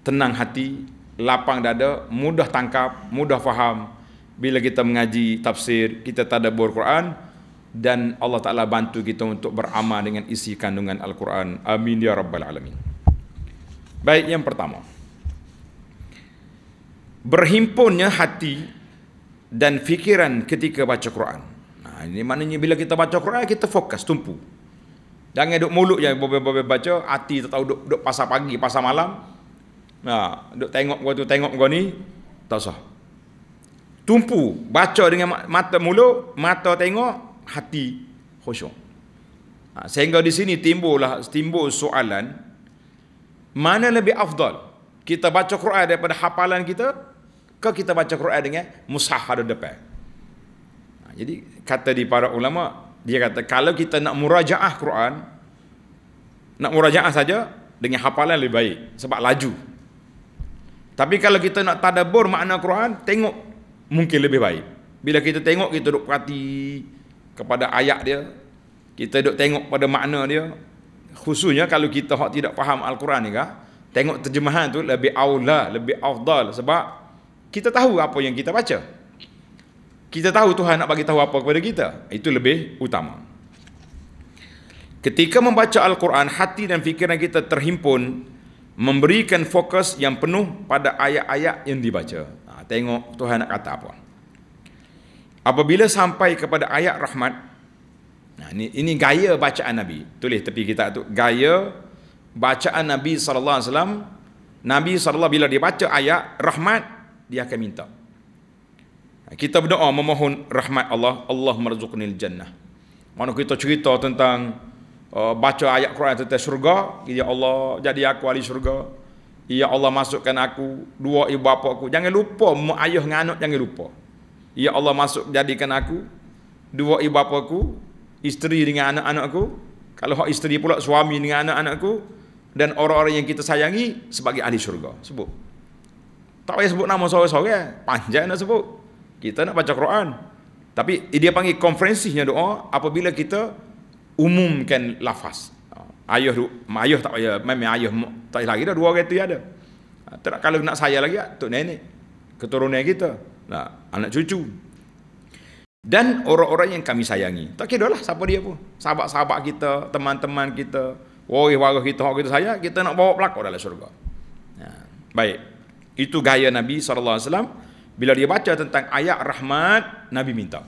tenang hati lapang dada, mudah tangkap mudah faham bila kita mengaji tafsir, kita tadabur Quran dan Allah Ta'ala bantu kita untuk beramal dengan isi kandungan Al-Quran, amin ya Rabbal Alamin baik yang pertama pertama berhimpunnya hati dan fikiran ketika baca Quran. Nah, ini maknanya bila kita baca Quran kita fokus tumpu. Jangan duk mulut je bebe-bebe baca, hati tak tahu duk duk pasal pagi, pasal malam. Nah, duk tengok gua tu, tengok gua ni, tak sah. Tumpu baca dengan mata mulut, mata tengok, hati khusyuk. Nah, sehingga di sini timbullah timbul soalan mana lebih afdal? kita baca Quran daripada hafalan kita ke kita baca Quran dengan mushaf ada depan. Ha, jadi kata di para ulama dia kata kalau kita nak murajaah Quran nak murajaah saja dengan hafalan lebih baik sebab laju. Tapi kalau kita nak tadabbur makna Quran tengok mungkin lebih baik. Bila kita tengok kita duk perhati kepada ayat dia, kita duk tengok pada makna dia khususnya kalau kita hak tidak faham Al-Quran ni kah? tengok terjemahan tu lebih aula lebih afdal sebab kita tahu apa yang kita baca kita tahu Tuhan nak bagi tahu apa kepada kita itu lebih utama ketika membaca al-Quran hati dan fikiran kita terhimpun memberikan fokus yang penuh pada ayat-ayat yang dibaca ha, tengok Tuhan nak kata apa apabila sampai kepada ayat rahmat ha, ini, gaya bacaan Nabi. Tulis tepi kita tu. Gaya bacaan Nabi sallallahu alaihi wasallam Nabi sallallahu bila dia baca ayat rahmat dia akan minta kita berdoa memohon rahmat Allah Allah merzuqnil jannah mana kita cerita tentang uh, baca ayat Quran tentang syurga ya Allah jadi aku ahli syurga ya Allah masukkan aku dua ibu bapa aku jangan lupa mu ayah anak, jangan lupa ya Allah masuk jadikan aku dua ibu bapa aku isteri dengan anak-anak aku kalau hak isteri pula suami dengan anak-anak aku dan orang-orang yang kita sayangi sebagai ahli syurga. Sebut. Tak payah sebut nama sore-sore. Eh. Panjang nak sebut. Kita nak baca Quran. Tapi dia panggil konferensinya doa apabila kita umumkan lafaz. ayah Ayuh, ayah tak payah. Memang ayah tak lagi dah. Dua kereta ada. Ha, tak kalau nak saya lagi ah, tu nenek. Keturunan kita. Nah, anak cucu. Dan orang-orang yang kami sayangi. Tak kira lah siapa dia pun. Sahabat-sahabat kita, teman-teman kita. Woi, waris kita, hak kita saya, kita nak bawa pelakor dalam syurga. Ya. Baik. Itu gaya Nabi SAW. Bila dia baca tentang ayat rahmat, Nabi minta.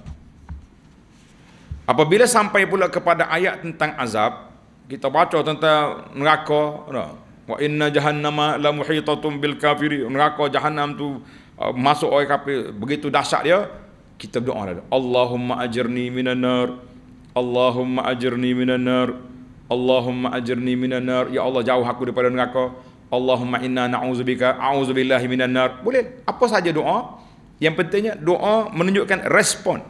Apabila sampai pula kepada ayat tentang azab, kita baca tentang neraka, no. wa inna jahannama la muhitatum bil kafiri, neraka jahannam tu uh, masuk oleh kafir, begitu dahsyat dia, kita berdoa, Allahumma ajirni minan nar, Allahumma ajirni minan nar, Allahumma ajirni minan nar ya Allah jauh aku daripada neraka Allahumma inna na'udzubika a'udzubillahi minan nar boleh apa saja doa yang pentingnya doa menunjukkan respon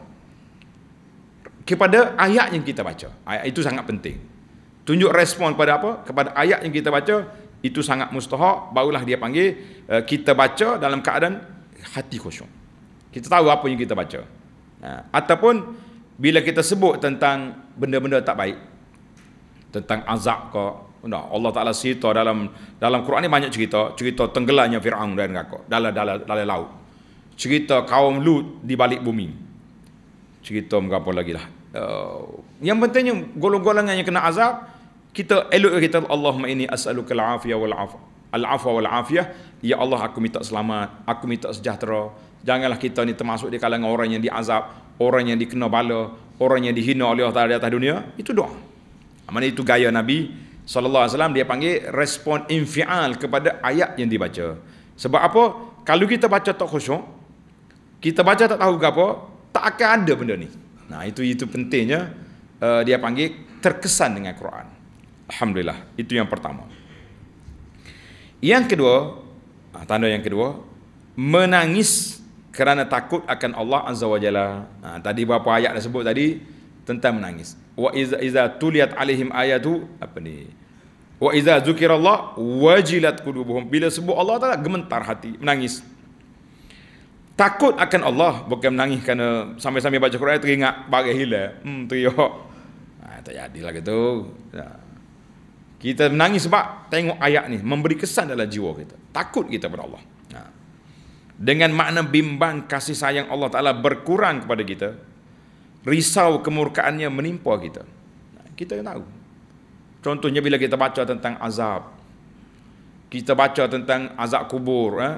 kepada ayat yang kita baca ayat itu sangat penting tunjuk respon kepada apa kepada ayat yang kita baca itu sangat mustahak barulah dia panggil eh, kita baca dalam keadaan hati kosong kita tahu apa yang kita baca ha. ataupun bila kita sebut tentang benda-benda tak baik tentang azab ke Nah, Allah Taala cerita dalam dalam Quran ini banyak cerita, cerita tenggelamnya Firaun dan Gako dalam dalam dalam laut. Cerita kaum Lut di balik bumi. Cerita mengapa lagi lah. Uh, yang pentingnya golong-golongan yang kena azab, kita elok kita Allahumma inni as'aluka al-afiyah wal al-afwa wal afiyah. Ya Allah aku minta selamat, aku minta sejahtera. Janganlah kita ni termasuk di kalangan orang yang diazab, orang yang dikena bala, orang yang dihina oleh Allah Taala di atas dunia. Itu doa. Ah, mana itu gaya Nabi saw. dia panggil respon infial kepada ayat yang dibaca. Sebab apa? Kalau kita baca tak khusyuk, kita baca tak tahu apa, tak akan ada benda ni. Nah, itu itu pentingnya uh, dia panggil terkesan dengan Quran. Alhamdulillah, itu yang pertama. Yang kedua, ah, tanda yang kedua, menangis kerana takut akan Allah Azza wa Jalla. Ha, tadi berapa ayat dah sebut tadi tentang menangis wa iza iza tuliyat alaihim ayatu apa ni wa iza zukirallah wajilat qulubuhum bila sebut Allah taala gemetar hati menangis takut akan Allah bukan menangis kerana sampai-sampai baca Quran teringat barang hilang hmm teriak ha, tak jadilah gitu ya. kita menangis sebab tengok ayat ni memberi kesan dalam jiwa kita takut kita pada Allah ha. dengan makna bimbang kasih sayang Allah taala berkurang kepada kita risau kemurkaannya menimpa kita. Kita yang tahu. Contohnya bila kita baca tentang azab. Kita baca tentang azab kubur. Eh?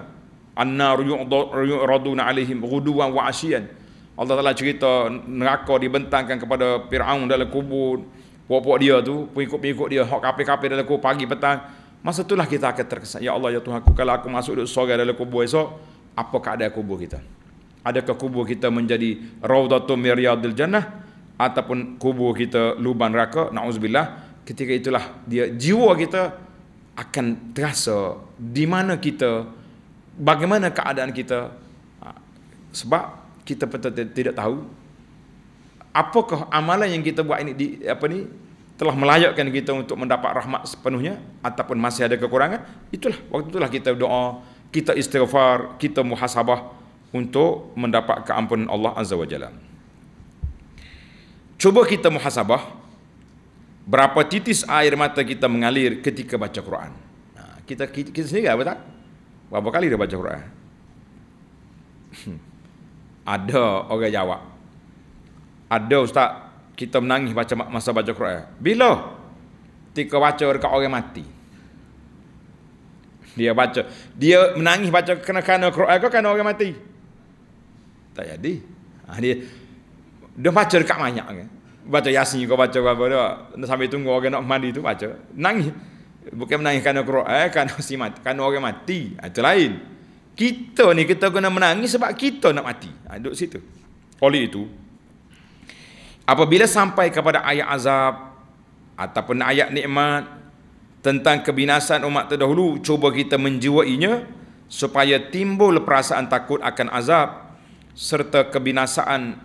An-nar yu'radun alihim guduan wa asyian. Allah Ta'ala cerita neraka dibentangkan kepada Fir'aun dalam kubur. puak dia tu, pengikut-pengikut dia, hak kapir-kapir dalam kubur pagi petang. Masa itulah kita akan terkesan. Ya Allah, Ya Tuhan, kalau aku masuk ke sore dalam kubur esok, apa keadaan kubur kita? Adakah kubur kita menjadi raudatum miryadil jannah ataupun kubur kita luban raka. Nauzubillah. Ketika itulah dia jiwa kita akan terasa di mana kita bagaimana keadaan kita ha, sebab kita betul tidak tahu apakah amalan yang kita buat ini di, apa ni telah melayakkan kita untuk mendapat rahmat sepenuhnya ataupun masih ada kekurangan itulah waktu itulah kita doa kita istighfar kita muhasabah untuk mendapat keampunan Allah Azza wa Jalla. Cuba kita muhasabah berapa titis air mata kita mengalir ketika baca Quran. Ha, kita kita, kita sendiri apa tak? Berapa kali dia baca Quran? <laughs> Ada orang jawab. Ada ustaz, kita menangis baca masa baca Quran. Bila? Ketika baca dekat orang mati. Dia baca, dia menangis baca kena-kena Quran ke kena orang mati? Tak jadi. Ha, dia, dia baca dekat banyak kan. Baca Yasin kau baca apa dia. Sambil tunggu orang nak mandi tu baca. Nangis. Bukan menangis kerana Quran, eh, kerana, si mati, kerana orang mati. Ha, lain. Kita ni kita kena menangis sebab kita nak mati. Ha, duduk situ. Oleh itu, apabila sampai kepada ayat azab ataupun ayat nikmat tentang kebinasan umat terdahulu, cuba kita menjiwainya supaya timbul perasaan takut akan azab serta kebinasaan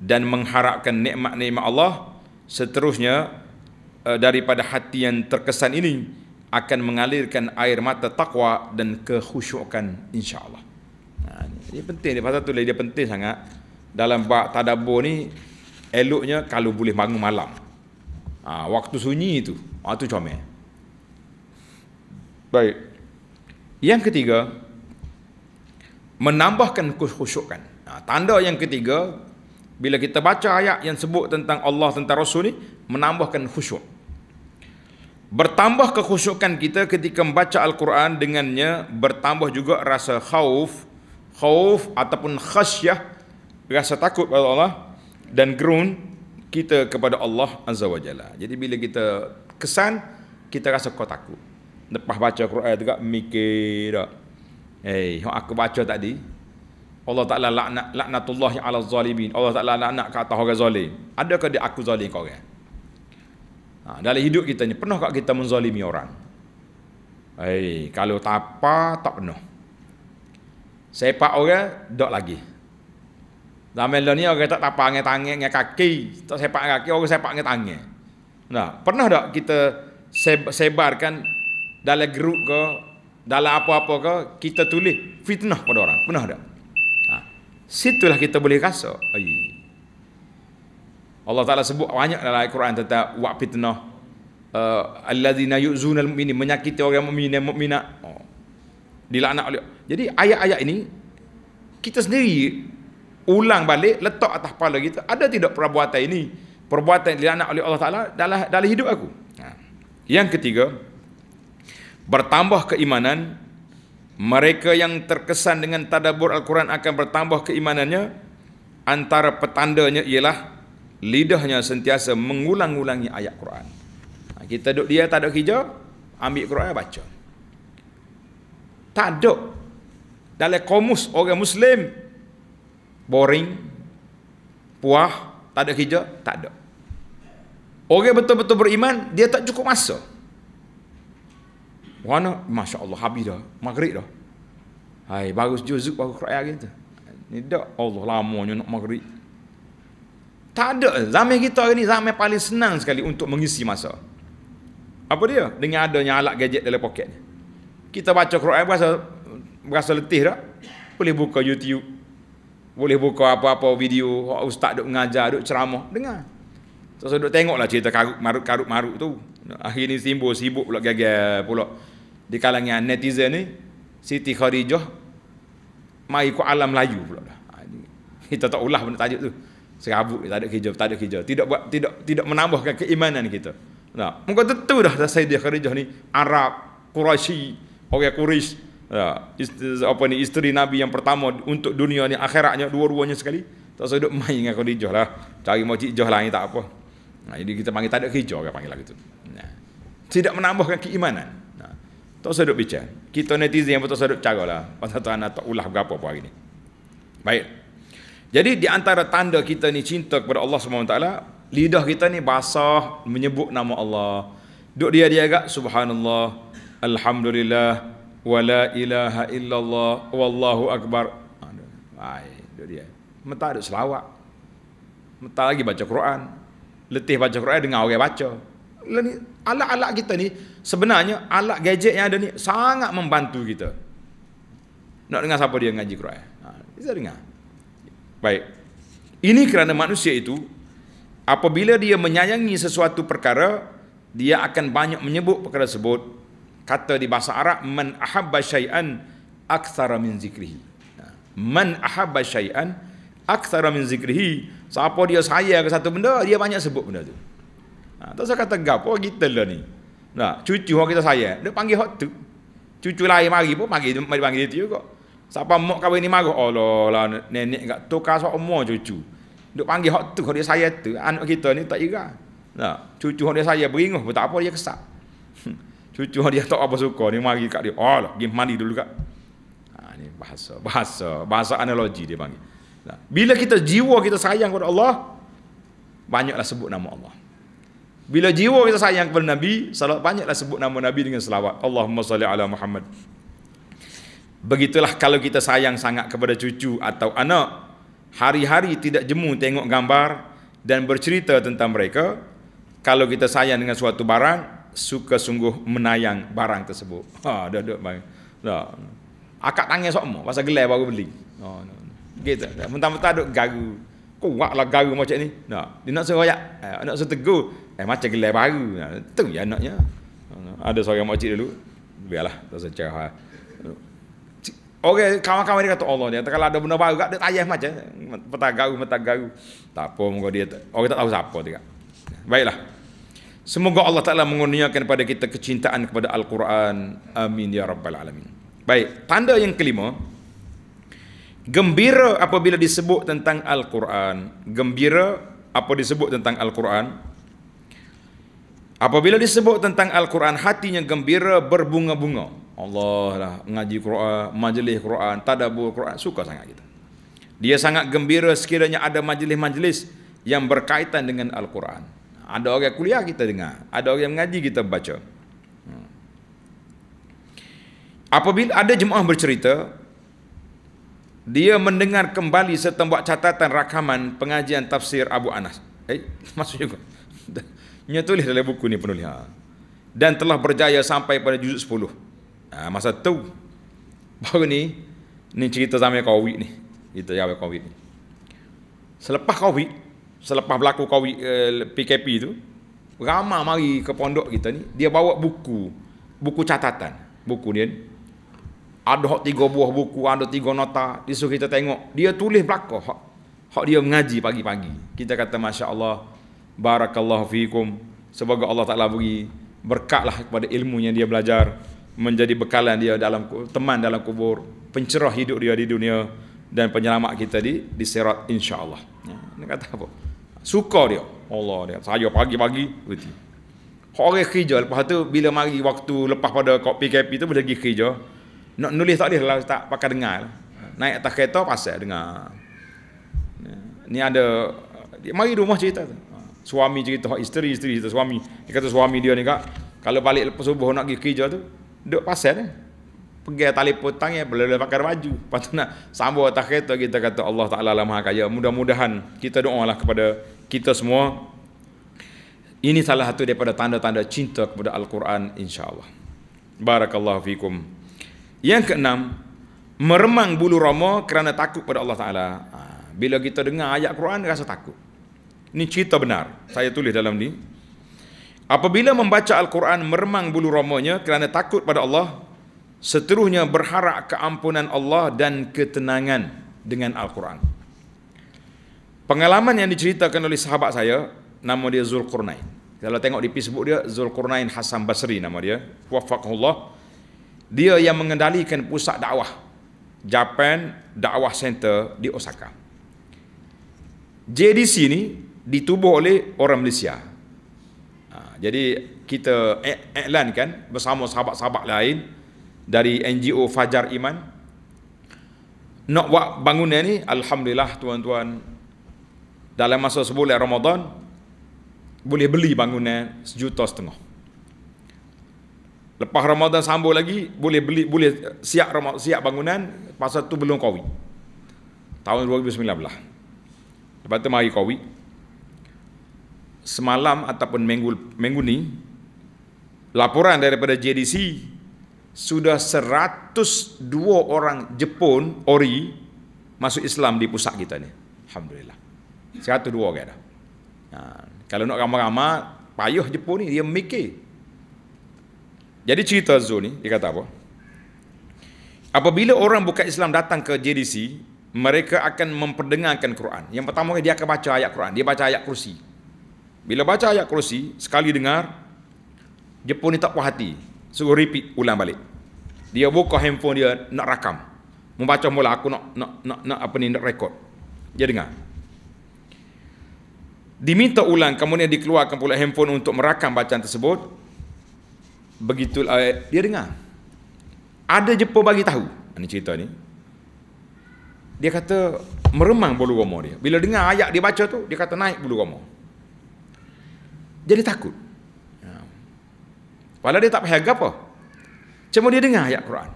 dan mengharapkan nikmat-nikmat Allah seterusnya eh, daripada hati yang terkesan ini akan mengalirkan air mata takwa dan kekhusyukan insya-Allah. Nah, ha, ini penting dia pasal tu dia penting sangat dalam bab tadabbur ni eloknya kalau boleh bangun malam. Ha, waktu sunyi tu, waktu ha, comel. Baik. Yang ketiga menambahkan kekhusyukan. Nah, ha, tanda yang ketiga, bila kita baca ayat yang sebut tentang Allah tentang Rasul ni, menambahkan khusyuk. Bertambah kekhusyukan kita ketika membaca Al-Quran dengannya bertambah juga rasa khauf, khauf ataupun khasyah, rasa takut kepada Allah dan gerun kita kepada Allah Azza wa Jalla. Jadi bila kita kesan, kita rasa kau takut. Lepas baca Al-Quran juga, mikir tak. Hey, eh, aku baca tadi, Allah Ta'ala laknat, laknatullahi ala zalimin. Allah Ta'ala laknat ke atas orang zalim. Adakah dia aku zalim kau orang? Ha, dalam hidup kita ni, pernah kita menzalimi orang? Hei, kalau tak apa, tak pernah. Sepak orang, tak lagi. Zaman dulu ni, orang tak tapak dengan tangan, dengan kaki. Tak sepak kaki, orang sepak dengan tangan. Nah, pernah tak kita sebarkan dalam grup ke, dalam apa-apa ke, kita tulis fitnah pada orang? Pernah tak? situlah kita boleh rasa Ay. Allah Ta'ala sebut banyak dalam Al-Quran tentang wakfitnah uh, eh, alladzina yu'zuna al-mu'minin menyakiti orang mu'min yang mu'minat oh. dilaknat oleh jadi ayat-ayat ini kita sendiri ulang balik letak atas kepala kita ada tidak perbuatan ini perbuatan yang dilaknat oleh Allah Ta'ala dalam, dalam hidup aku ha. yang ketiga bertambah keimanan mereka yang terkesan dengan tadabur Al-Quran akan bertambah keimanannya. Antara petandanya ialah lidahnya sentiasa mengulang-ulangi ayat Quran. Ha, kita duduk dia tak ada hijau, ambil Quran baca. Tak ada. Dalam komus orang Muslim, boring, puah, tak ada hijau, tak ada. Orang betul-betul beriman, dia tak cukup masuk. Warna Masya Allah Habis dah Maghrib dah Hai Baru sejuzuk Baru kerajaan kita Ni dah Allah lamanya nak maghrib Tak ada Zaman kita ni Zaman paling senang sekali Untuk mengisi masa Apa dia Dengan adanya alat gadget Dalam poket ni Kita baca Quran Berasa Berasa letih dah Boleh buka YouTube Boleh buka apa-apa video Ustaz duk mengajar Duk ceramah Dengar Terus duk lah cerita karuk maruk karuk tu. Akhir ni timbul sibuk pulak gagal pulak di kalangan netizen ni Siti Khadijah mai ikut alam layu pula dah. Ha, kita tak ulah benda tajuk tu. Serabut tak ada hijab, tak ada hijab. Tidak buat tidak tidak menambahkan keimanan kita. Nah, muka tentu dah Sayyidah Khadijah ni Arab, Quraisy, orang Quraisy. Ya, isteri, apa ni isteri Nabi yang pertama untuk dunia ni akhiratnya dua-duanya sekali. Tak usah duduk main dengan Khadijah lah. Cari makcik Jah lain tak apa. Nah, jadi kita panggil tak ada hijab, kita panggil lah tu. Nah. Tidak menambahkan keimanan. Tak usah duduk bicara. Kita netizen yang betul-betul duduk cara lah. Pasal tuan nak tak ulah berapa pun hari ni. Baik. Jadi di antara tanda kita ni cinta kepada Allah SWT, lidah kita ni basah menyebut nama Allah. Duduk dia dia agak, Subhanallah, Alhamdulillah, wa la ilaha illallah, wallahu akbar. Ah, baik, duduk dia. Mentah duduk selawat. Mentah lagi baca Quran. Letih baca Quran, dengar orang baca. Lah alat-alat kita ni sebenarnya alat gadget yang ada ni sangat membantu kita nak dengar siapa dia ngaji Quran ha, kita dengar baik ini kerana manusia itu apabila dia menyayangi sesuatu perkara dia akan banyak menyebut perkara tersebut kata di bahasa Arab man ahabba syai'an akthara min zikrihi ha, man ahabba syai'an akthara min zikrihi siapa dia sayang ke satu benda dia banyak sebut benda tu Ha, tak usah kata gapo oh, kita lah ni. Nah, cucu orang kita sayang, dia panggil hak tu. Cucu lain mari pun mari mari panggil dia tu juga. Siapa mak kawin ni marah, Allah oh, lah nenek gak tukar sok umur cucu. Dia panggil hak tu kalau dia saya tu, anak kita ni tak ira. Nah, cucu orang dia saya beringuh, pun tak apa dia kesak. Hmm, cucu orang dia tak apa suka ni mari kat dia. Allah, oh, pergi mandi dulu kak. Ha, ni bahasa, bahasa, bahasa analogi dia panggil. Nah, bila kita jiwa kita sayang kepada Allah, banyaklah sebut nama Allah. Bila jiwa kita sayang kepada Nabi, salawat banyaklah sebut nama Nabi dengan selawat. Allahumma salli ala Muhammad. Begitulah kalau kita sayang sangat kepada cucu atau anak, hari-hari tidak jemu tengok gambar dan bercerita tentang mereka. Kalau kita sayang dengan suatu barang, suka sungguh menayang barang tersebut. Ha, dah dah bang. Dah. Akak tangis sokmo pasal gelai baru beli. Oh, no. Gitu. Mentang-mentang duk gagu kuat lah garu macam ni. Nak, dia nak seroyak. Eh, nak setegur. Eh, macam gelai baru. Nah, tu je anaknya. Ada seorang makcik dulu. Biarlah, tak usah cerah. Eh. Okey, kawan-kawan dia kata Allah dia. Kata, kalau ada benda baru, dia tayah macam. Petak garu, petak garu. Tak apa, muka dia. Orang tak tahu siapa dia. Baiklah. Semoga Allah Ta'ala mengurniakan kepada kita kecintaan kepada Al-Quran. Amin, Ya Rabbal Alamin. Baik, tanda Yang kelima gembira apabila disebut tentang Al-Quran gembira apa disebut tentang Al-Quran apabila disebut tentang Al-Quran hatinya gembira berbunga-bunga Allah lah ngaji Quran majlis Quran tadabur Quran suka sangat kita dia sangat gembira sekiranya ada majlis-majlis yang berkaitan dengan Al-Quran ada orang yang kuliah kita dengar ada orang yang mengaji kita baca hmm. Apabila ada jemaah bercerita, dia mendengar kembali setembak catatan rakaman pengajian tafsir Abu Anas. Eh, <laughs> maksudnya kau? <laughs> Dia dalam buku ni penulis. Ha. Dan telah berjaya sampai pada juzuk 10. Ha, masa tu. Baru ni, ni cerita zaman COVID ni. Cerita zaman COVID ni. Selepas COVID, selepas berlaku COVID eh, PKP tu, ramai mari ke pondok kita ni, dia bawa buku, buku catatan. Buku ni, ada hak tiga buah buku, ada tiga nota, disuruh kita tengok. Dia tulis belakang hak, hak dia mengaji pagi-pagi. Kita kata Masya Allah, Barakallahu fiikum. Sebagai Allah Ta'ala beri berkatlah kepada ilmu yang dia belajar. Menjadi bekalan dia dalam teman dalam kubur. Pencerah hidup dia di dunia. Dan penyelamat kita di, di serat insya Allah. Ya, dia kata apa? Suka dia. Allah dia. Saya pagi-pagi. Orang kerja. Lepas tu bila mari waktu lepas pada PKP tu boleh pergi kerja. Nak nulis tak boleh lah tak pakai dengar. Naik atas kereta pasal dengar. Ni ada mari rumah cerita tu. Suami cerita isteri isteri cerita suami. Dia kata suami dia ni kak kalau balik lepas subuh nak pergi kerja tu duk pasal eh. Pergi tali potang ya boleh boleh pakai baju. Patut nak sambung atas kereta kita kata Allah Taala lah Maha Kaya. Mudah-mudahan kita doa doalah kepada kita semua ini salah satu daripada tanda-tanda cinta kepada Al-Quran insyaAllah. Barakallahu fikum. Yang keenam, meremang bulu roma kerana takut pada Allah Ta'ala. Ha, bila kita dengar ayat Quran, rasa takut. Ini cerita benar. Saya tulis dalam ni. Apabila membaca Al-Quran meremang bulu romanya kerana takut pada Allah, seterusnya berharap keampunan Allah dan ketenangan dengan Al-Quran. Pengalaman yang diceritakan oleh sahabat saya, nama dia Zulkarnain. Kalau tengok di Facebook dia, Zulkarnain Hasan Basri nama dia. Wafakullah. Wafakullah dia yang mengendalikan pusat dakwah Japan Dakwah Center di Osaka. JDC ini ditubuh oleh orang Malaysia. Ha, jadi kita iklankan e- bersama sahabat-sahabat lain dari NGO Fajar Iman. Nak buat bangunan ni, Alhamdulillah tuan-tuan, dalam masa sebulan Ramadan, boleh beli bangunan sejuta setengah. Lepas Ramadan sambung lagi, boleh beli boleh siap Ramadan, siap bangunan masa tu belum Covid. Tahun 2019. Lepas tu mari Covid. Semalam ataupun minggu minggu ni laporan daripada JDC sudah 102 orang Jepun ori masuk Islam di pusat kita ni. Alhamdulillah. 102 orang dah. Ha, kalau nak ramai-ramai payah Jepun ni dia mikir jadi cerita Zul ni, dia kata apa? Apabila orang bukan Islam datang ke JDC, mereka akan memperdengarkan Quran. Yang pertama dia akan baca ayat Quran, dia baca ayat kursi. Bila baca ayat kursi, sekali dengar, dia ni tak puas hati. Suruh repeat ulang balik. Dia buka handphone dia nak rakam. Membaca mula aku nak nak nak, nak apa ni nak rekod. Dia dengar. Diminta ulang kemudian dikeluarkan pula handphone untuk merakam bacaan tersebut begitu uh, dia dengar ada Jepun bagi tahu ini ah, cerita ni dia kata meremang bulu roma dia bila dengar ayat dia baca tu dia kata naik bulu roma jadi takut ya. Padahal dia tak payah apa. Cuma dia dengar ayat Quran.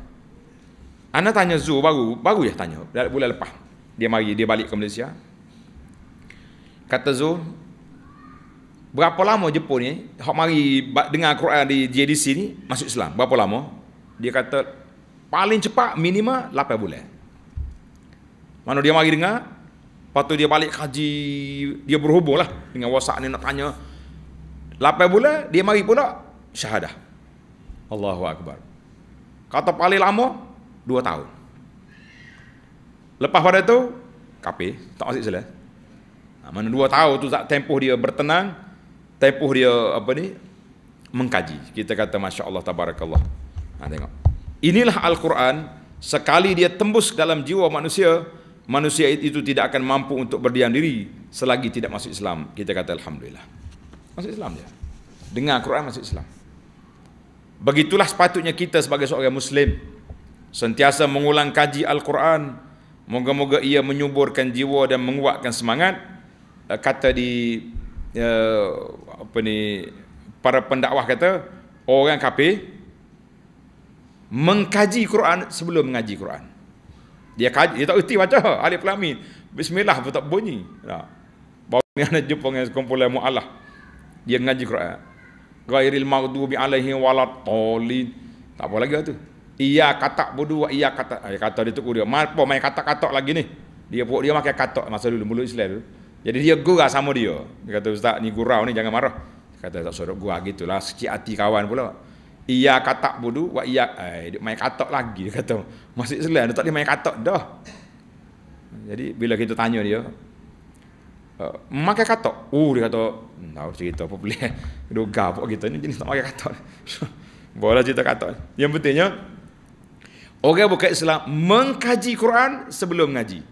Ana tanya Zu baru, baru ya tanya. Bulan lepas. Dia mari, dia balik ke Malaysia. Kata Zu, Berapa lama Jepun ni hok mari dengar Quran di JDC ni masuk Islam? Berapa lama? Dia kata paling cepat minima 8 bulan. Mana dia mari dengar? Lepas tu dia balik kaji, dia berhubung lah dengan WhatsApp ni nak tanya. 8 bulan dia mari pula syahadah. Allahu akbar. Kata paling lama 2 tahun. Lepas pada tu kafe tak masuk Islam. Ha, mana 2 tahun tu tak tempoh dia bertenang, Tepuh dia apa ni mengkaji kita kata masya Allah tabarakallah ha, tengok inilah Al Quran sekali dia tembus dalam jiwa manusia manusia itu tidak akan mampu untuk berdiam diri selagi tidak masuk Islam kita kata alhamdulillah masuk Islam dia dengar Quran masuk Islam begitulah sepatutnya kita sebagai seorang Muslim sentiasa mengulang kaji Al Quran moga-moga ia menyuburkan jiwa dan menguatkan semangat eh, kata di eh, apa ni para pendakwah kata orang kafir mengkaji Quran sebelum mengaji Quran. Dia kaji, dia tak reti baca alif lam mim. Bismillah pun tak bunyi. Tak. Bau ni ana jumpa dengan sekumpulan mualaf. Dia mengaji Quran. Ghairil maghdubi alaihim walatolin. Tak apa lagi tu. Ia kata budu wa ia kata. Ia kata dia tu dia. Mana kata-kata lagi ni. Dia pun dia makan kata masa dulu mulut Islam tu. Jadi dia gurau sama dia. Dia kata, Ustaz, ni gurau ni, jangan marah. Dia kata, tak sorok gua gitulah. Sikit hati kawan pula. Ia katak budu, wak ia ay, eh, dia main katak lagi. Dia kata, masih selain, dia tak boleh main katak dah. Jadi, bila kita tanya dia, uh, eh, makan katak? Uh, oh, dia kata, hmm, tahu cerita apa boleh. <laughs> Dia gabuk kita ni, jenis tak makan katak. <laughs> Boleh cerita katok. Yang pentingnya, orang buka Islam, mengkaji Quran sebelum mengaji.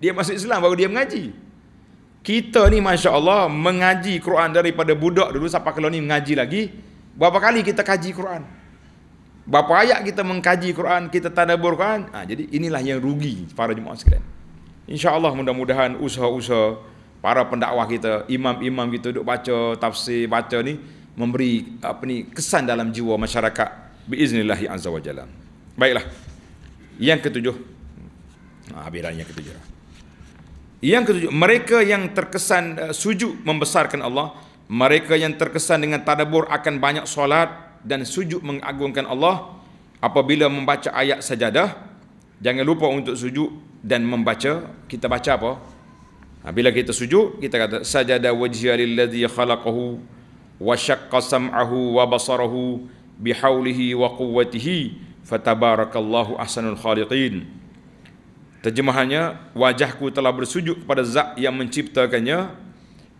Dia masuk Islam, baru dia mengaji kita ni Masya Allah mengaji Quran daripada budak dulu sampai kalau ni mengaji lagi berapa kali kita kaji Quran berapa ayat kita mengkaji Quran kita tadabur Quran ha, jadi inilah yang rugi para jemaah sekalian Insya Allah mudah-mudahan usaha-usaha para pendakwah kita imam-imam kita duduk baca tafsir baca ni memberi apa ni kesan dalam jiwa masyarakat biiznillahi baiklah yang ketujuh ha, habis dah yang ketujuh yang ketujuh, mereka yang terkesan uh, eh, sujud membesarkan Allah, mereka yang terkesan dengan tadabbur akan banyak solat dan sujud mengagungkan Allah apabila membaca ayat sajadah. Jangan lupa untuk sujud dan membaca. Kita baca apa? Ha, bila kita sujud, kita kata sajadah wajhiya lillazi khalaqahu wa syaqqa sam'ahu wa basarahu bihaulihi wa quwwatihi fatabarakallahu ahsanul khaliqin. Terjemahannya, wajahku telah bersujud kepada zat yang menciptakannya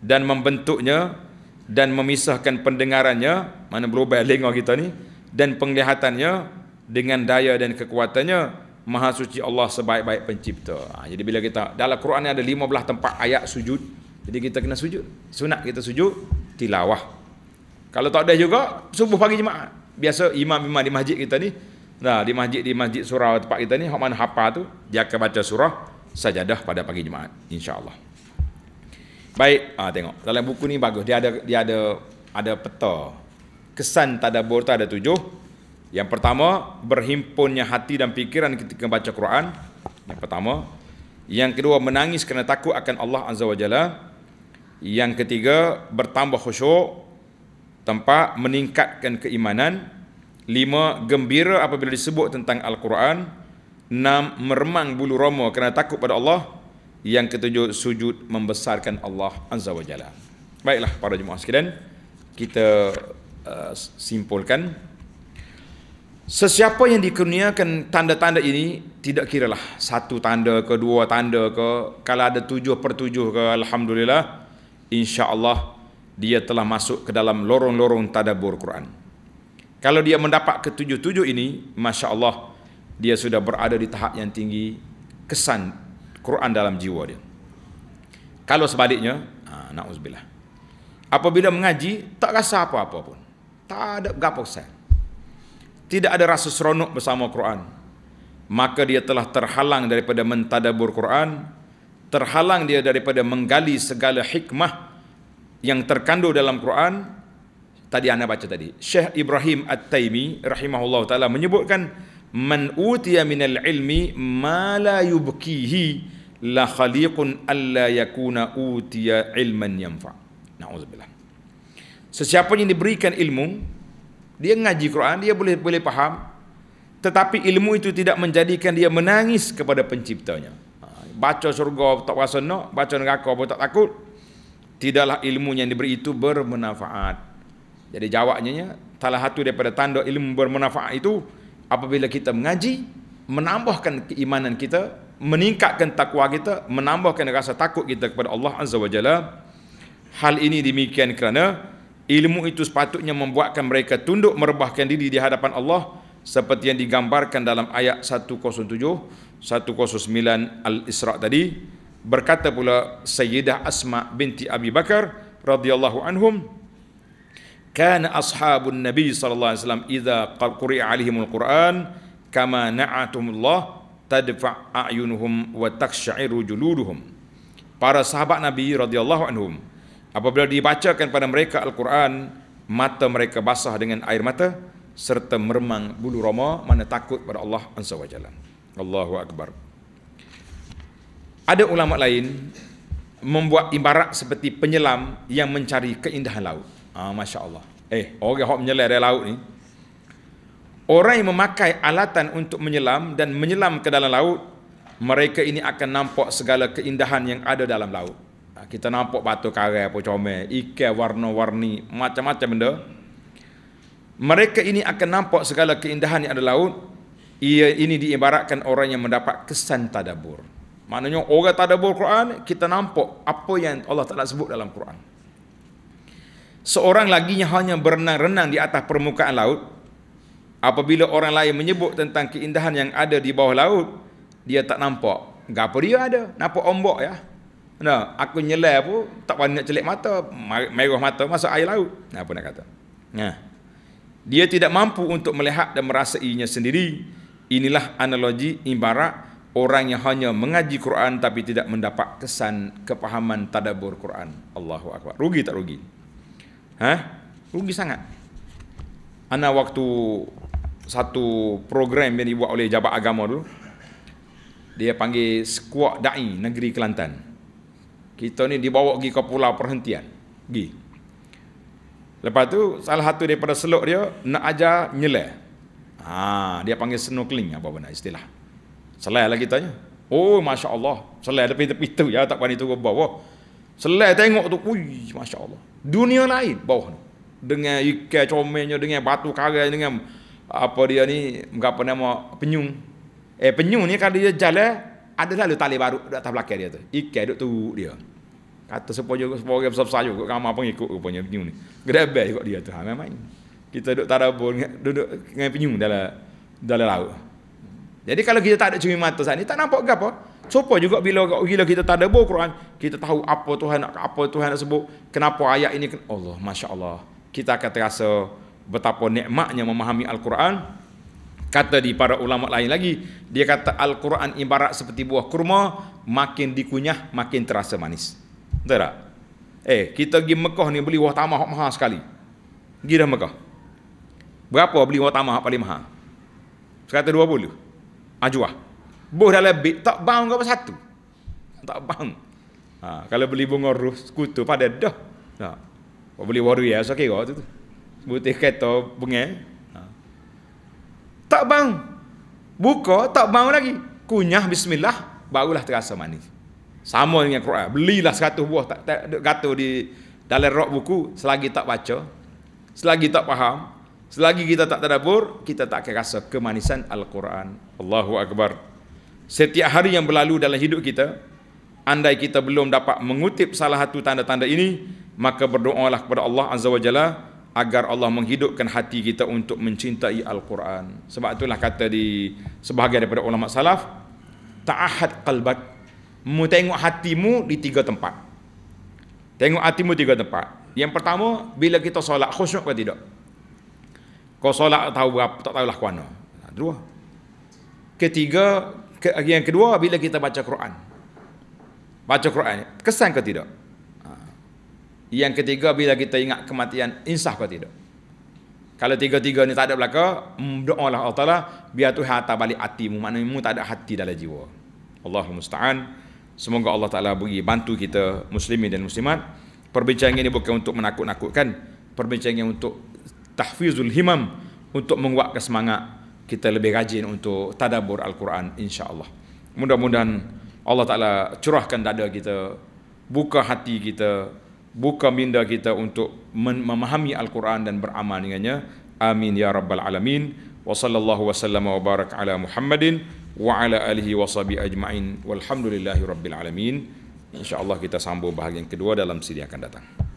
dan membentuknya dan memisahkan pendengarannya, mana berubah lingua kita ni, dan penglihatannya dengan daya dan kekuatannya, Maha Suci Allah sebaik-baik pencipta. Ha, jadi bila kita, dalam Quran ni ada 15 tempat ayat sujud, jadi kita kena sujud. Sunat kita sujud, tilawah. Kalau tak ada juga, subuh pagi jemaah. Biasa imam-imam di masjid kita ni, Nah, di masjid di masjid surau tempat kita ni, hokman hapa tu dia akan baca surah sajadah pada pagi Jumaat, insya-Allah. Baik, ah ha, tengok. Dalam buku ni bagus. Dia ada dia ada ada peta. Kesan tadabbur tu ada tujuh. Yang pertama, berhimpunnya hati dan pikiran ketika baca Quran. Yang pertama, yang kedua menangis kerana takut akan Allah Azza wa Jalla. Yang ketiga, bertambah khusyuk. Tempat meningkatkan keimanan, Lima, gembira apabila disebut tentang Al-Quran. Enam, meremang bulu roma kerana takut pada Allah. Yang ketujuh, sujud membesarkan Allah Azza wa Jalla. Baiklah para jemaah sekalian, kita uh, simpulkan. Sesiapa yang dikurniakan tanda-tanda ini, tidak kiralah satu tanda ke, dua tanda ke, kalau ada tujuh per tujuh ke, Alhamdulillah, insyaAllah dia telah masuk ke dalam lorong-lorong tadabur Quran. Kalau dia mendapat ketujuh-tujuh ini, Masya Allah, dia sudah berada di tahap yang tinggi, kesan Quran dalam jiwa dia. Kalau sebaliknya, ha, na'udzubillah. Apabila mengaji, tak rasa apa-apa pun. Tak ada gapa saya. Tidak ada rasa seronok bersama Quran. Maka dia telah terhalang daripada mentadabur Quran, terhalang dia daripada menggali segala hikmah yang terkandung dalam Quran, tadi anda baca tadi Syekh Ibrahim At-Taimi rahimahullah taala menyebutkan man utiya minal ilmi ma la yubkihi la khaliqun alla yakuna utiya ilman yanfa naudzubillah sesiapa yang diberikan ilmu dia ngaji Quran dia boleh boleh faham tetapi ilmu itu tidak menjadikan dia menangis kepada penciptanya ha, baca surga tak rasa nak baca neraka pun tak takut tidaklah ilmu yang diberi itu bermanfaat jadi jawabnya, salah satu daripada tanda ilmu bermanfaat itu, apabila kita mengaji, menambahkan keimanan kita, meningkatkan takwa kita, menambahkan rasa takut kita kepada Allah Azza wa Jalla. Hal ini demikian kerana ilmu itu sepatutnya membuatkan mereka tunduk merebahkan diri di hadapan Allah seperti yang digambarkan dalam ayat 107 109 Al-Isra tadi berkata pula Sayyidah Asma binti Abi Bakar radhiyallahu anhum Kan ashabun nabi sallallahu alaihi wasallam idza qari'a alaihim Qur'an, kama na'atum Allah tadfa ayunuhum wa taksha'iru juluduhum para sahabat nabi radhiyallahu anhum apabila dibacakan pada mereka Al-Qur'an, mata mereka basah dengan air mata serta meremang bulu roma mana takut pada Allah azza wajalla Allahu akbar ada ulama lain membuat ibarat seperti penyelam yang mencari keindahan laut Ah, ha, Masya Allah. Eh, orang yang menyelam dari laut ni. Orang yang memakai alatan untuk menyelam dan menyelam ke dalam laut, mereka ini akan nampak segala keindahan yang ada dalam laut. Ah, kita nampak batu karang, apa comel, ikan warna-warni, macam-macam benda. Mereka ini akan nampak segala keindahan yang ada laut. Ia ini diibaratkan orang yang mendapat kesan tadabur. Maknanya orang tadabur Quran, kita nampak apa yang Allah Ta'ala sebut dalam Quran seorang lagi yang hanya berenang-renang di atas permukaan laut, apabila orang lain menyebut tentang keindahan yang ada di bawah laut, dia tak nampak. Gapa dia ada? Nampak ombak ya. Nah, aku nyelai pun tak pandai nak celik mata, merah mata masuk air laut. Nah, apa nak kata? Nah. Dia tidak mampu untuk melihat dan merasainya sendiri. Inilah analogi ibarat orang yang hanya mengaji Quran tapi tidak mendapat kesan kepahaman tadabur Quran. Allahu akbar. Rugi tak rugi? Ha? Rugi sangat. Ana waktu satu program yang dibuat oleh Jabat Agama dulu. Dia panggil Skuak Da'i Negeri Kelantan. Kita ni dibawa pergi ke Pulau Perhentian. Pergi. Lepas tu salah satu daripada selok dia nak ajar nyeleh. Ha, dia panggil snorkeling apa benda istilah. Selai lagi tanya. Oh, masya-Allah. Selai tepi-tepi tu ya tak pandai ke bawah. Selai tengok tu, ui, Masya Allah. Dunia lain bawah ni. Dengan ikan comelnya, dengan batu karang, dengan apa dia ni, berapa nama, penyung. Eh, penyung ni kalau dia jalan, ada lalu tali baru di atas belakang dia tu. Ikan duduk tu dia. Kata sepuluh juga, sepuluh besar-besar juga, kamu apa ikut rupanya penyung ni. Gerebel juga dia tu, ha, memang. Kita duduk tak pun, duduk dengan penyung dalam dalam laut. Jadi kalau kita tak ada cumi mata saat ni, tak nampak ke apa? Sopo juga bila gila kita tak debu Quran, kita tahu apa Tuhan nak apa Tuhan nak sebut, kenapa ayat ini Allah, masya-Allah. Kita akan terasa betapa nikmatnya memahami Al-Quran. Kata di para ulama lain lagi, dia kata Al-Quran ibarat seperti buah kurma, makin dikunyah makin terasa manis. Betul tak? Eh, kita pergi Mekah ni beli buah tamah mahal sekali. Pergi dah Mekah. Berapa beli buah tamah paling mahal? Sekata 20. Ajuah. Boh dalam bit tak bang kau satu. Tak bau Ha, kalau beli bunga roh sekutu pada dah. Tak. Ha. Kau beli waru ya, sakit kau tu Butih kereta bunga. Ha. Tak bau Buka, tak bau lagi. Kunyah, bismillah, barulah terasa manis. Sama dengan Quran. Belilah 100 buah, tak, tak, tak kata di dalam rak buku, selagi tak baca, selagi tak faham, selagi kita tak terdabur, kita tak akan rasa kemanisan Al-Quran. Allahu Akbar. Setiap hari yang berlalu dalam hidup kita, andai kita belum dapat mengutip salah satu tanda-tanda ini, maka berdoalah kepada Allah Azza wa Jalla agar Allah menghidupkan hati kita untuk mencintai Al-Quran. Sebab itulah kata di sebahagian daripada ulama salaf, ta'ahad qalbat, mu tengok hatimu di tiga tempat. Tengok hatimu tiga tempat. Yang pertama, bila kita solat khusyuk atau tidak? Kau solat tahu berapa, tak tahulah kuana. Dua. Ketiga, yang kedua bila kita baca Quran. Baca Quran kesan ke tidak? Ha. Yang ketiga bila kita ingat kematian insah ke tidak? Kalau tiga-tiga ni tak ada belaka, mm, doa lah Allah Ta'ala, biar Tuhan atas balik hatimu, maknanya mu tak ada hati dalam jiwa. Allahumma musta'an, semoga Allah Ta'ala beri bantu kita muslimin dan muslimat. Perbincangan ini bukan untuk menakut-nakutkan, perbincangan untuk tahfizul himam, untuk menguatkan semangat kita lebih rajin untuk tadabur al-Quran insya-Allah. Mudah-mudahan Allah Taala curahkan dada kita, buka hati kita, buka minda kita untuk memahami al-Quran dan beramal dengannya. Amin ya rabbal alamin. Wa sallallahu wa sallama wa barak ala Muhammadin wa ala alihi wa sahbi ajma'in. Walhamdulillahi rabbil alamin. Insya-Allah kita sambung bahagian kedua dalam siri akan datang.